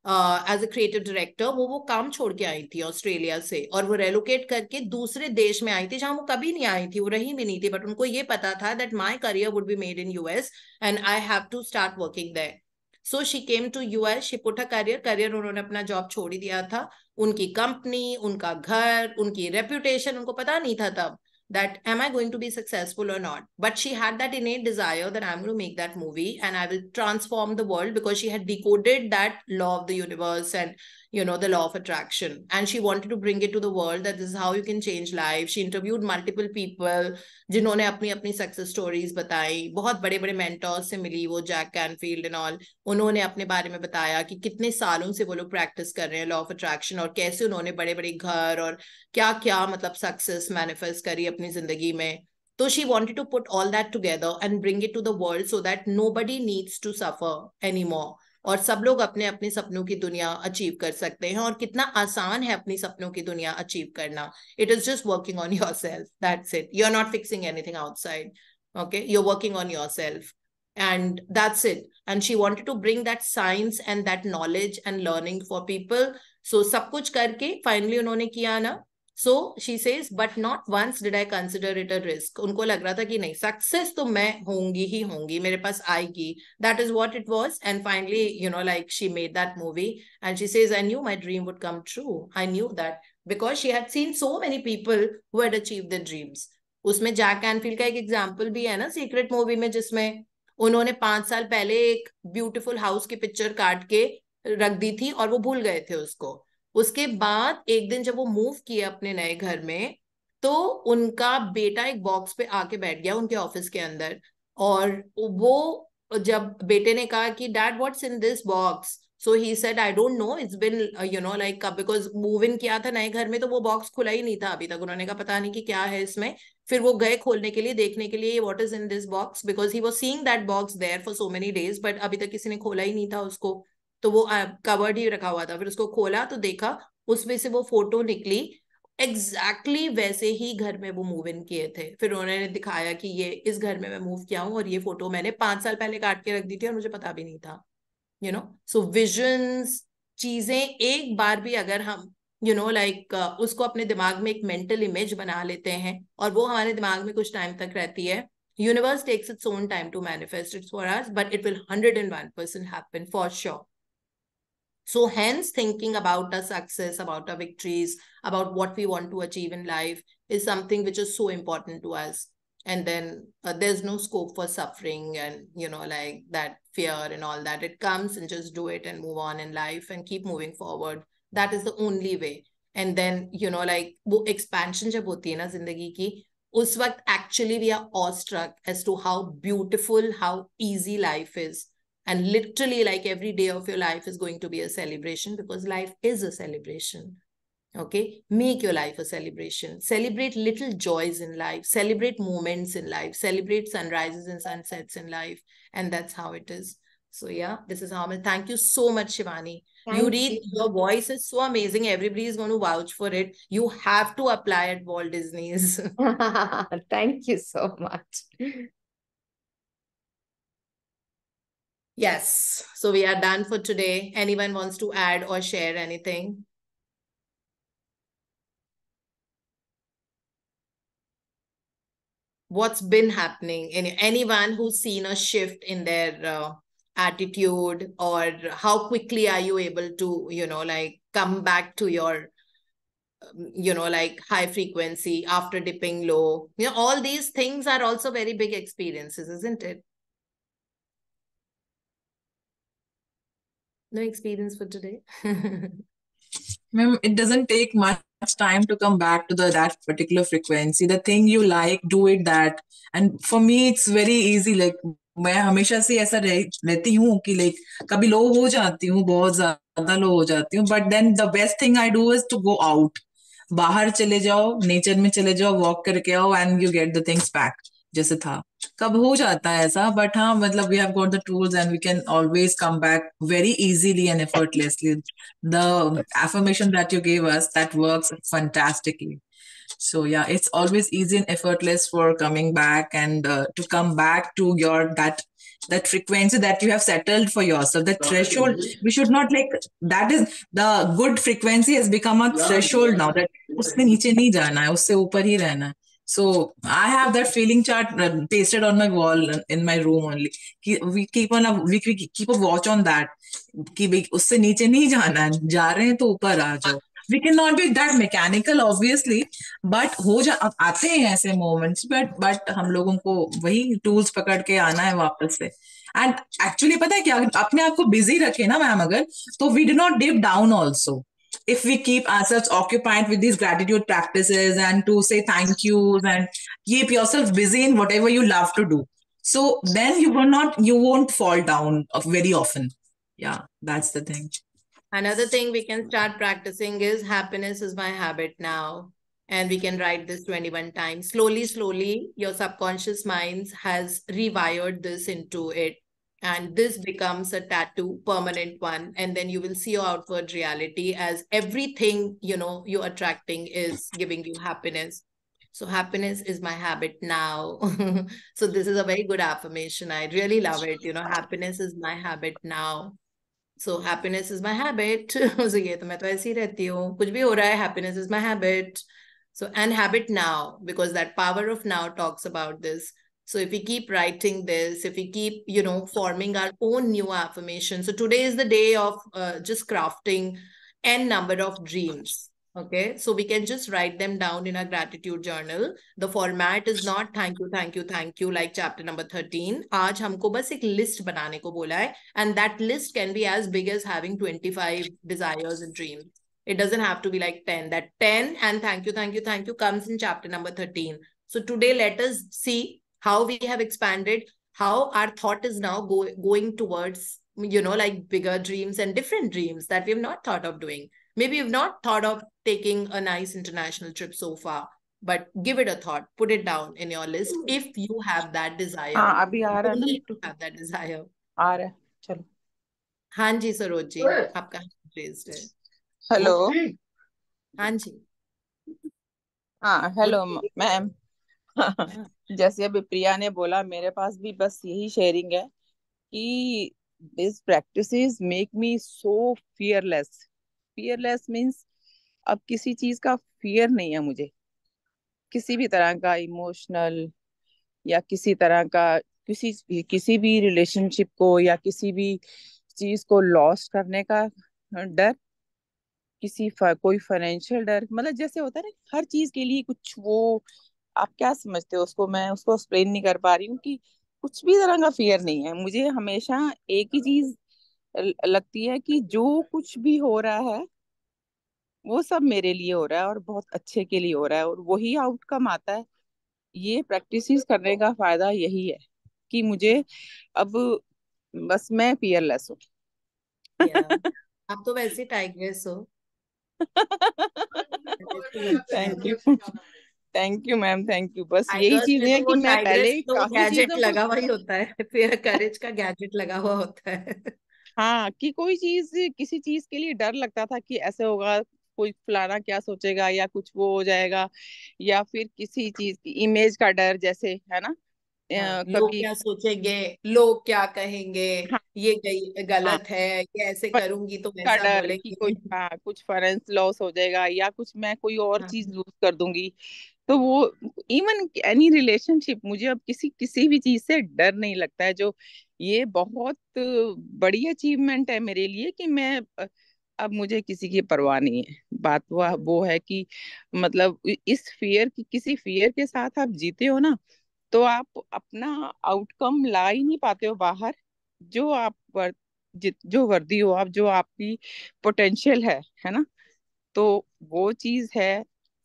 as a creative director वो वो काम छोड़ के आई थी ऑस्ट्रेलिया से और वो रेलोकेट करके दूसरे देश में आई थी जहां वो कभी नहीं आई थी वो रही भी नहीं थी बट उनको ये पता था that my career would be made in US and I have to start working that so she came to U S she put a career career उन्होंने अपना जॉब छोड़ ही दिया था उनकी कंपनी उनका घर उनकी रेप्यूटेशन उनको पता नहीं था तब that am I going to be successful or not? But she had that innate desire that I'm going to make that movie and I will transform the world because she had decoded that law of the universe and you know the law of attraction and she wanted to bring it to the world that this is how you can change life she interviewed multiple people jinhone apni apni success stories batayi bahut bade bade mentors se mili wo jack canfield and all unhone apne bare mein bataya ki kitne salon se wo log practice kar rahe hain law of attraction aur kaise unhone bade bade ghar aur kya kya matlab success manifest kari apni zindagi mein so she wanted to put all that together and bring it to the world so that nobody needs to suffer anymore और सब लोग अपने अपने सपनों की दुनिया achieve कर सकते हैं और कितना आसान है अपने सपनों की दुनिया अचीव करना it is just working on yourself that's it you are not fixing anything outside okay you are working on yourself and that's it and she wanted to bring that science and that knowledge and learning for people so सब कुछ करके finally उन्होंने किया ना so she says but not once did I consider it a risk उनको लग रहा था कि नहीं सक्सेस तो मैं होंगी ही होंगी मेरे पास आएगी that is what it was and finally you know like she made that movie and she says I knew my dream would come true I knew that because she had seen so many people who had achieve the dreams उसमें Jack Canfield का एक example भी है ना secret movie में जिसमें उन्होंने पांच साल पहले एक ब्यूटिफुल हाउस की पिक्चर काट के रख दी थी और वो भूल गए थे उसको उसके बाद एक दिन जब वो मूव किए अपने नए घर में तो उनका बेटा एक बॉक्स पे आके बैठ गया उनके ऑफिस के अंदर और वो जब बेटे ने कहा कि dad what's in this box so he said I don't know it's been you know like because move in किया था नए घर में तो वो बॉक्स खुला ही नहीं था अभी तक उन्होंने कहा पता नहीं कि क्या है इसमें फिर वो गए खोलने के लिए देखने के लिए what is in this box because he was seeing that box there for so many days but अभी तक किसी ने खोला ही नहीं था उसको तो वो कवर्ड ही रखा हुआ था फिर उसको खोला तो देखा उसमें से वो फोटो निकली एग्जैक्टली exactly वैसे ही घर में वो मूव इन किए थे फिर उन्होंने दिखाया कि ये इस घर में मैं मूव किया हूँ और ये फोटो मैंने पांच साल पहले काट के रख दी थी और मुझे पता भी नहीं था यू नो सो विजन्स चीजें एक बार भी अगर हम यू नो लाइक उसको अपने दिमाग में एक मेंटल इमेज बना लेते हैं और वो हमारे दिमाग में कुछ टाइम तक रहती है universe takes its own time to manifest its for us but it will hundred and one percent happen for sure So, hence, thinking about our success, about our victories, about what we want to achieve in life is something which is so important to us. And then uh, there's no scope for suffering and, you know, like that fear and all that. It comes and just do it and move on in life and keep moving forward. That is the only way. And then, you know, like expansion jab hoti hai na zindagi ki, us waqt actually we are awestruck as to how beautiful, how easy life is and literally like every day of your life is going to be a celebration because life is a celebration okay make your life a celebration celebrate little joys in life celebrate moments in life celebrate sunrises and sunsets in life and that's how it is so yeah this is how thank you so much shivani Thank you read you. your voice is so amazing. Everybody is going to vouch for it. You have to apply at Walt Disney's. Thank you so much. Yes. So we are done for today. Anyone wants to add or share anything? What's been happening? Any anyone who's seen a shift in their uh, attitude or how quickly are you able to, you know, like come back to your, um, you know, like high frequency after dipping low? You know, all these things are also very big experiences, isn't it? no experience for today ma'am it doesn't take much time to come back to the that particular frequency the thing you like do it that and for me it's very easy like मैं हमेशा से ऐसा रह, रहती हूँ कि like कभी लो हो जाती हूँ बहुत ज्यादा लो हो जाती हूँ but then the best thing I do is to go out बाहर चले जाओ नेचर में चले जाओ वॉक करके आओ and you get the things back जैसे था कब हो जाता है ऐसा बट हाँ मतलब we have got the tools and we can always come back very easily and effortlessly the affirmation that you gave us that works fantastically so yeah it's always easy and effortless for coming back and uh, to come back to your that that frequency that you have settled for yourself the threshold we should not like that is the good frequency has become a threshold now that usse niche नहीं जाना hai usse upar hi rehna. So I have that feeling chart uh, pasted on my wall uh, in my room only. We keep on a we, we keep a watch on कि भाई उससे नीचे नहीं जाना है जा रहे हैं तो ऊपर आ जाओ we can not be that mechanical obviously but हो जा आते हैं ऐसे मोमेंट्स बट बट हम लोगों को वही टूल्स पकड़ के आना है वापस से एंड एक्चुअली पता है क्या अपने आप को बिजी रखे ना मैम अगर तो we do not dip down also if we keep ourselves occupied with these gratitude practices and to say thank yous and keep yourself busy in whatever you love to do so then you will not you won't fall down very often yeah that's the thing another thing we can start practicing is happiness is my habit now and we can write this 21 times slowly slowly your subconscious minds has rewired this into it and this becomes a tattoo permanent one and then you will see your outward reality as everything you know you're attracting is giving you happiness so happiness is my habit now so this is a very good affirmation i really love it you know happiness is my habit now so happiness is my habit so ye to main to aise hi rehti hu kuch bhi ho raha hai happiness is my habit so and habit now because that power of now talks about this so if we keep writing this, if we keep, you know, forming our own new affirmation. So today is the day of uh, just crafting n number of dreams. Okay, so we can just write them down in our gratitude journal. The format is not thank you, thank you, thank you like chapter number 13. आज हमको बस एक list बनाने को बोला है and that list can be as big as having 25 desires and dreams. It doesn't have to be like 10. That 10 and thank you, thank you, thank you comes in chapter number 13. So today let us see how we have expanded how our thought is now go, going towards you know like bigger dreams and different dreams that we've not thought of doing maybe you've not thought of taking a nice international trip so far but give it a thought put it down in your list hmm. if you have that desire Ah, अभी आ रहा है ना to have that desire आ रहा है चलो हाँ जी Saroj Hello. आपका raised हाँ जी हाँ hello ma'am. Ah. जैसे अभी प्रिया ने बोला मेरे पास भी बस यही शेयरिंग है कि this practice make me so fearless fearless means अब किसी चीज का फियर नहीं है मुझे किसी भी तरह का इमोशनल या किसी तरह का किसी किसी भी रिलेशनशिप को या किसी भी चीज को लॉस करने का डर किसी फा, कोई फाइनेंशियल डर मतलब जैसे होता है ना हर चीज के लिए कुछ वो आप क्या समझते हो उसको मैं उसको एक्सप्लेन नहीं कर पा रही हूँ कि कुछ भी तरह का फियर नहीं है मुझे हमेशा एक ही चीज लगती है कि जो कुछ भी हो रहा है वो सब मेरे लिए हो रहा है और बहुत अच्छे के लिए हो रहा है और वही आउटकम आता है ये प्रैक्टिस करने का फायदा यही है कि मुझे अब बस मैं फियरलेस हूँ आप तो वैसे टाइगर्स हो thank you thank you ma'am thank you बस यही चीज है कि मैं पहले ही तो गैजेट लगा हुआ ही होता है फिर करेज का गैजेट लगा हुआ होता है हाँ कि कोई चीज किसी चीज के लिए डर लगता था कि ऐसे होगा कोई फलाना क्या सोचेगा या कुछ वो हो जाएगा या फिर किसी चीज की इमेज का डर जैसे है ना हाँ, लोग क्या सोचेंगे लोग क्या कहेंगे हाँ, ये गई हाँ। गलत हाँ, है ये ऐसे करूंगी तो वैसा बोलेंगे कोई हाँ कुछ फरेंस लॉस हो जाएगा या कुछ मैं कोई और हाँ, चीज लूज कर दूंगी तो वो इवन एनी रिलेशनशिप मुझे अब किसी किसी भी चीज से डर नहीं लगता है जो ये बहुत बड़ी अचीवमेंट है मेरे लिए कि मैं अब मुझे किसी की परवाह नहीं है बात वो है कि मतलब इस फियर की किसी फियर के साथ आप जीते हो ना तो आप अपना आउटकम ला ही नहीं पाते हो बाहर जो आप वर, जो वर्दी हो आप जो आपकी पोटेंशियल है है ना तो वो चीज है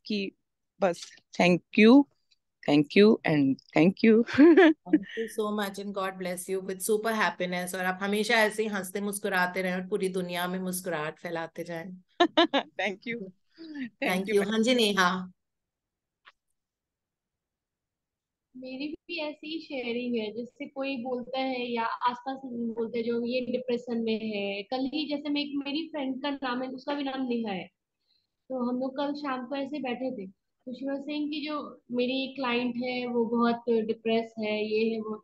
कि बस thank you thank you and thank you so much and God bless you with super happiness और आप हमेशा ऐसे ही हंसते मुस्कुराते रहें और पूरी दुनिया में मुस्कुराहट फैलाते रहें thank you thank you you हाँ जी नेहा मेरी भी ऐसी ही शेयरिंग है जैसे कोई बोलता है या आसपास बोलते हैं जो ये डिप्रेशन में है कल ही जैसे मैं एक मेरी फ्रेंड का नाम है उसका भी नाम लिखा है तो हम लोग कल शाम को ऐसे बैठे थे तो शिवराज सिंह की जो मेरी क्लाइंट है वो बहुत डिप्रेस है ये है वो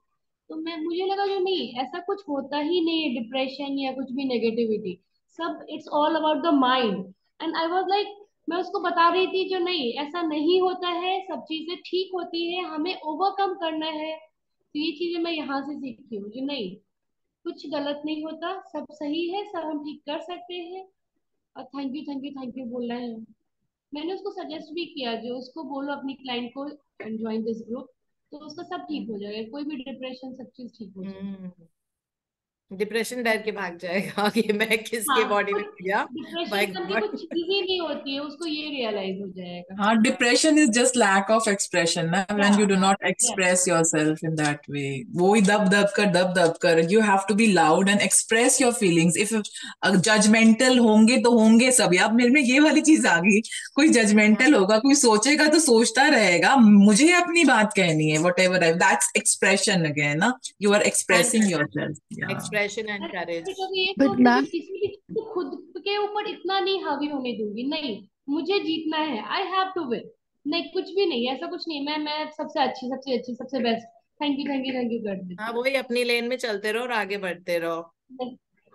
तो मैं मुझे लगा जो नहीं ऐसा कुछ होता ही नहीं है डिप्रेशन या कुछ भी नेगेटिविटी सब it's all about the mind and I was like मैं उसको बता रही थी जो नहीं ऐसा नहीं होता है सब चीजें ठीक होती है हमें ओवरकम करना है तो ये चीजें मैं यहाँ से सीखी हूँ नहीं कुछ गलत नहीं होता सब सही है सब हम ठीक कर सकते हैं और thank you thank you thank you बोलना है मैंने उसको सजेस्ट भी किया जो उसको बोलो अपनी क्लाइंट को ज्वाइन दिस ग्रुप तो उसका सब ठीक हम्म। हो जाएगा कोई भी डिप्रेशन सब चीज ठीक हो जाएगी हम्म। डिप्रेशन डर के भाग जाएगा कि मैं किसके हाँ, बॉडी में गया मतलब चीजें नहीं होती है उसको ये रियलाइज हो जाएगा हाँ depression is just lack of expression ना when you do not express yourself in that way वो ही दब दब कर दब दब कर you have to be loud and express your feelings if judgemental होंगे तो होंगे सब अब मेरे में ये वाली चीज आ गई कोई जजमेंटल हाँ। होगा कोई सोचेगा तो सोचता रहेगा मुझे अपनी बात कहनी है whatever that's expression again ना you are expressing yourself expression and courage but ma'am खुद के ऊपर इतना नहीं हावी होने दूंगी नहीं मुझे जीतना है आई हैव टू विन नहीं कुछ भी नहीं ऐसा कुछ नहीं मैं मैं सबसे अच्छी सबसे अच्छी सबसे best thank you thank you thank you कर हाँ वही अपनी लेन में चलते रहो और आगे बढ़ते रहो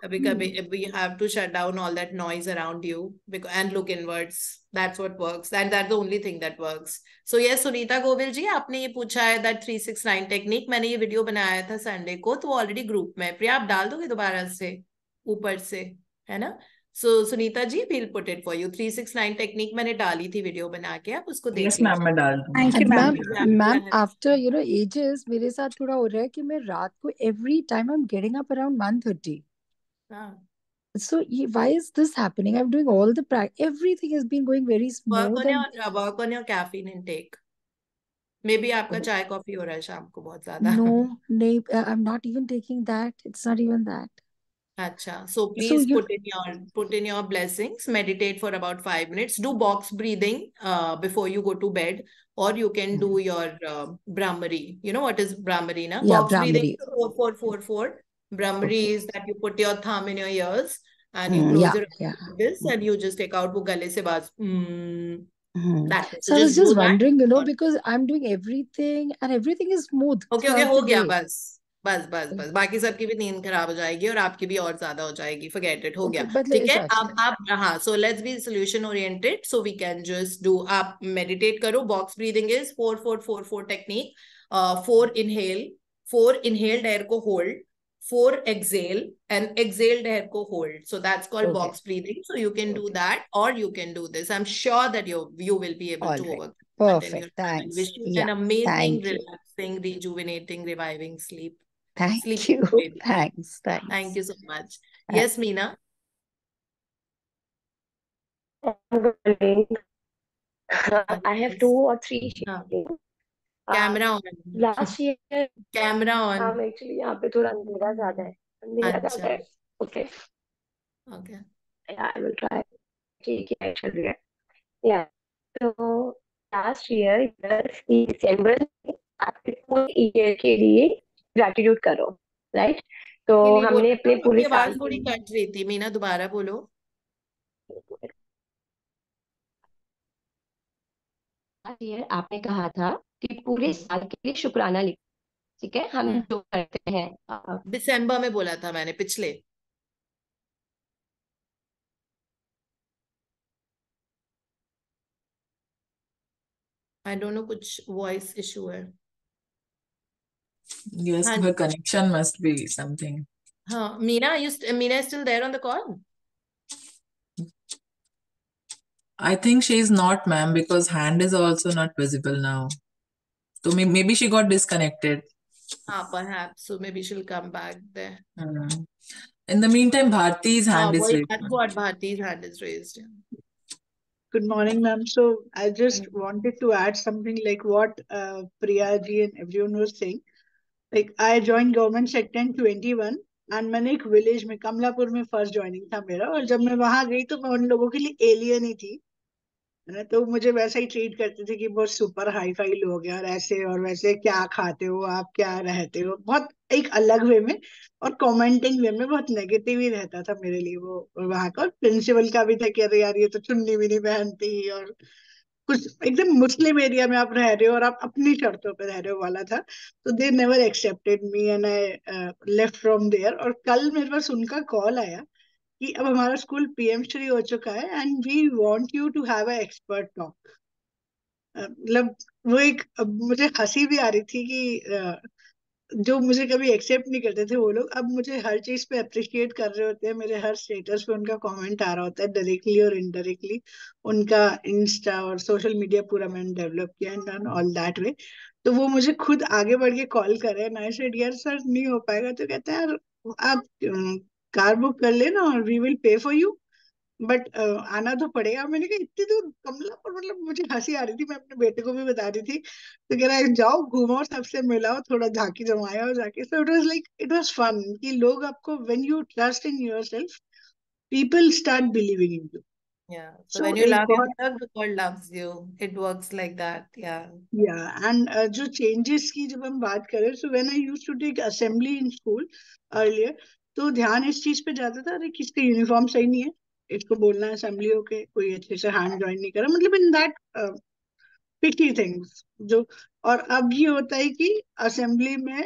because mm. we have to shut down all that noise around you because, and look inwards that's what works and that's the only thing that works so yes sunita govil ji aapne ye pucha hai that 369 technique maine ye video banaya tha sunday ko to already group mein priya aap dal doge dobara se ऊपर से है ना so so, Sunita ji will put it for you 369 technique मैंने डाली थी video बना के आप उसको देख yes, मैम मैं डाल ma'am ma'am after you know ages मेरे साथ थोड़ा हो रहा है कि मैं रात को every time I am getting up around 1:30 So why is this happening? I'm doing all the practice. Everything has been going very smooth. Work on, and... your, work on your caffeine intake. Maybe आपका oh. चाय coffee हो रहा है no i I'm not even taking that it's not even that Acha. So please so you... put in your put in your blessings. Meditate for about five minutes. Do box breathing uh, before you go to bed, or you can do mm-hmm. your uh, Brahmari. You know what is Brahmari, na? Yeah, box Brahmari. breathing four four four four Brahmari is that you put your thumb in your ears and you hmm, close yeah, your yeah. like this and you just take out wo gale se baaz. Mm. Mm-hmm. That is, so I was just wondering, you know, because I'm doing everything and everything is smooth. Okay, okay, हो गया बस बस बस बस बाकी सबकी भी नींद खराब हो जाएगी और आपकी भी और ज्यादा हो जाएगी फॉरगेट इट हो गया ठीक है आप आप हाँ so let's be solution oriented so we can just do आप मेडिटेट करो box breathing is four four Four four technique four inhale four inhaled air को hold four exhale and exhaled air co hold so that's called okay. box breathing so you can okay. do that or you can do this i'm sure that you you will be able All to right. perfect thanks wish you yeah. an amazing Thank relaxing you. rejuvenating reviving sleep Thank sleep you. Thanks. Thanks. Thank you so much. Thanks. Yes, Meena. I have two or three. Uh, camera on last year camera on हम actually यहाँ पे थोड़ा अंधेरा ज्यादा है अंधेरा अच्छा ज्यादा है okay okay I will try ठीक है चल रहा है या तो लास्ट ईयर दस दिसंबर आपके पूरे ईयर के लिए ग्रेटिट्यूड करो राइट तो हमने अपने पूरे आवाज थोड़ी कट रही थी मीना दोबारा बोलो आपने कहा था कि पूरे साल के लिए शुक्राना लिख ठीक है हम जो करते हैं दिसंबर में बोला था मैंने पिछले आई डोंट नो कुछ वॉइस इशू है yes and her connection must be something huh meena you st- meena is still there on the call i think she is not ma'am because hand is also not visible now So maybe she got disconnected. Ah, perhaps. So maybe she'll come back there. Hmm. In the meantime, Bharti's hand ah, is raised. That's what Bharti's hand is raised. Good morning, ma'am. So I just mm-hmm. wanted to add something like what uh, Priya ji and everyone was saying. Like I joined government sector in 21 and मैंने एक village में कमलापुर में first joining था मेरा और जब मैं वहां गई तो मैं उन लोगों के लिए एलियन ही थी तो मुझे वैसा ही ट्रीट करते थे कि बहुत सुपर हाई फाई लोग हैं और ऐसे और वैसे क्या खाते हो आप क्या रहते हो बहुत एक अलग वे में और कमेंटिंग वे में बहुत नेगेटिव ही रहता था मेरे लिए वो वहां का और प्रिंसिपल का भी था कि अरे यार ये तो चुन्नी भी नहीं पहनती और कुछ एकदम मुस्लिम एरिया में आप रह रहे हो और आप अपनी शर्तों पर रह रहे हो वाला था तो they never accepted me and I left from there और कल मेरे पास उनका कॉल आया कि अब हमारा स्कूल पीएम श्री हो चुका है and we want you to have a expert talk मतलब वो एक मुझे हंसी भी आ रही थी कि जो मुझे कभी एक्सेप्ट नहीं करते थे वो लोग अब मुझे हर चीज पे अप्रिशिएट कर रहे होते हैं मेरे हर स्टेटस पे उनका कमेंट आ रहा होता है डायरेक्टली और इनडायरेक्टली उनका इंस्टा और सोशल मीडिया पूरा मैंने डेवलप किया and done all that way तो वो मुझे खुद आगे बढ़ के कॉल करे नाइस सेड यार सर नहीं हो पाएगा तो कहते हैं यार आप कार बुक कर लेना और we will pay for you but uh, आना तो पड़ेगा मैंने कहा इतनी दूर कमला पर मतलब मुझे हंसी आ रही थी मैं अपने बेटे को भी बता रही थी तो कह रहा है जाओ घूमो और सबसे मिलाओ थोड़ा झांकी जमाया और जाके so it was like it was fun कि लोग आपको when you trust in yourself people start believing in you Yeah. So, so when you love yourself, the world loves you. It works like that. Yeah. Yeah. And uh, जो changes की जब हम बात करें, so when I used to take assembly in school earlier, तो ध्यान इस चीज पे जाता था अरे किसकी यूनिफॉर्म सही नहीं है इसको बोलना है असेंबली होके कोई अच्छे से हैंड ज्वाइन नहीं करा मतलब इन दैट पिटी थिंग्स जो और अब ये होता है कि असेंबली में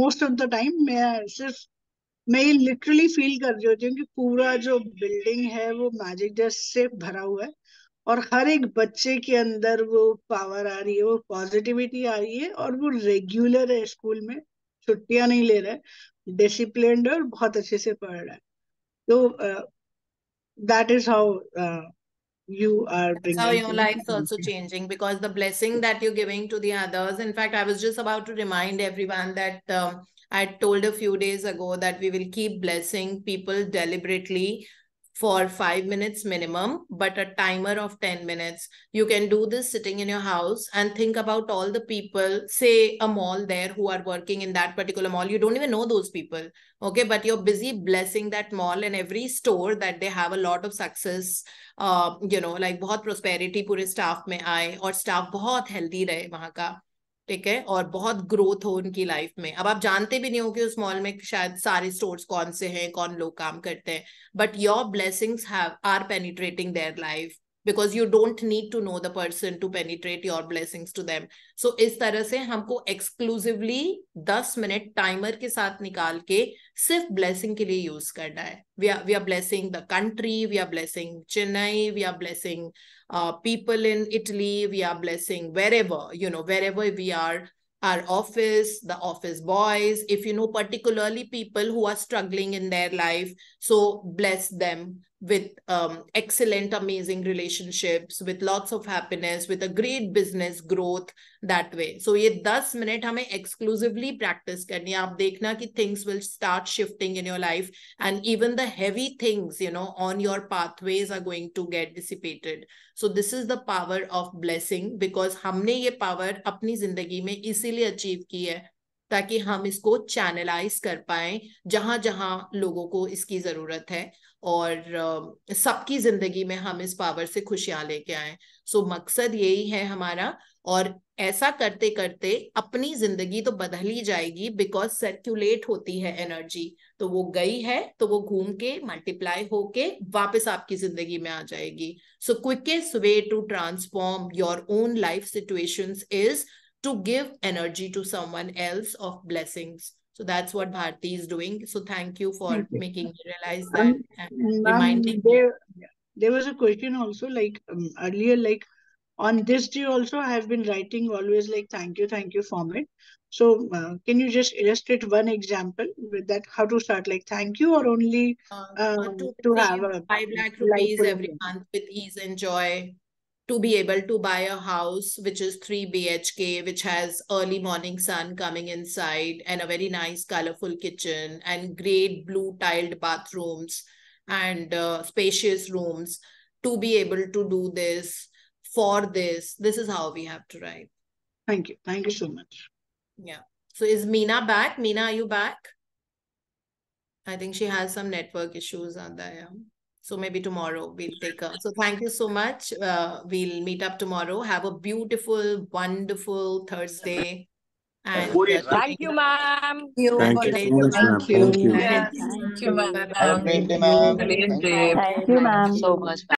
मोस्ट ऑफ द टाइम मैं सिर्फ मैं ये लिटरली फील कर रही होती हूँ कि पूरा जो बिल्डिंग है वो मैजिक डस्ट से भरा हुआ है और हर एक बच्चे के अंदर वो पावर आ रही है वो पॉजिटिविटी आ रही है और वो रेगुलर है स्कूल में छुट्टियां नहीं ले रहे disciplined प्लेंडर बहुत अच्छे से पढ़ रहा है तो that is how you are That's how your is also changing because the blessing that you're giving to the others in fact i was just about to remind everyone that um, i told a few days ago that we will keep blessing people deliberately for five minutes minimum, but a timer of 10 minutes. You can do this sitting in your house and think about all the people, say a mall there who are working in that particular mall. You don't even know those people. Okay. But you're busy blessing that mall and every store that they have a lot of success. Uh, you know, like बहुत prosperity पूरे staff में आए और staff बहुत healthy रहे वहाँ का. ठीक है और बहुत ग्रोथ हो उनकी लाइफ में अब आप जानते भी नहीं हो कि उस मॉल में शायद सारे स्टोर्स कौन से हैं कौन लोग काम करते हैं but your blessings have are penetrating their life because you don't need to know the person to penetrate your blessings to them so इस तरह से हमको एक्सक्लूसिवली दस मिनट टाइमर के साथ निकाल के सिर्फ ब्लेसिंग के लिए यूज करना है we are we are blessing the country we are blessing Chennai we are blessing people in Italy we are blessing wherever you know wherever we are our office, the office boys, if you know particularly people who are struggling in their life, so bless them with um, excellent, amazing relationships, with lots of happiness, with a great business growth that way. So ye 10 minute हमें exclusively practice करनी है आप देखना कि things will start shifting in your life and even the heavy things you know on your pathways are going to get dissipated. So this is the power of blessing because हमने ये power अपनी जिंदगी में इसीलिए achieve की है ताकि हम इसको चैनलाइज कर पाए जहां जहां लोगों को इसकी जरूरत है और सबकी जिंदगी में हम इस पावर से खुशियां लेके आए सो मकसद यही है हमारा और ऐसा करते करते अपनी जिंदगी तो बदल ही जाएगी बिकॉज सर्कुलेट होती है एनर्जी तो वो गई है तो वो घूम के मल्टीप्लाई होके वापस आपकी जिंदगी में आ जाएगी so quickest way to transform your own life situations is to give energy to someone else of blessings So that's what Bharti is doing. So thank you for thank you. making me realize that um, and reminding. There, there was a question also like um, earlier, like on this day also I have been writing always like thank you, thank you for it. So uh, can you just illustrate one example with that? How to start like thank you or only uh, uh, to, to have a five lakh rupees every month with ease and joy to be able to buy a house which is 3 bhk which has early morning sun coming inside and a very nice colorful kitchen and great blue tiled bathrooms and uh, spacious rooms to be able to do this for this this is how we have to write thank you thank you so much yeah so is meena back meena are you back i think she has some network issues on there yeah. So maybe tomorrow we'll take a. So thank you so much. Uh, we'll meet up tomorrow. Have a beautiful, wonderful Thursday. And thank you, ma'am. Thank you. Thank you. Thank you, ma'am. Thank you, ma'am. Thank you, ma'am. So much.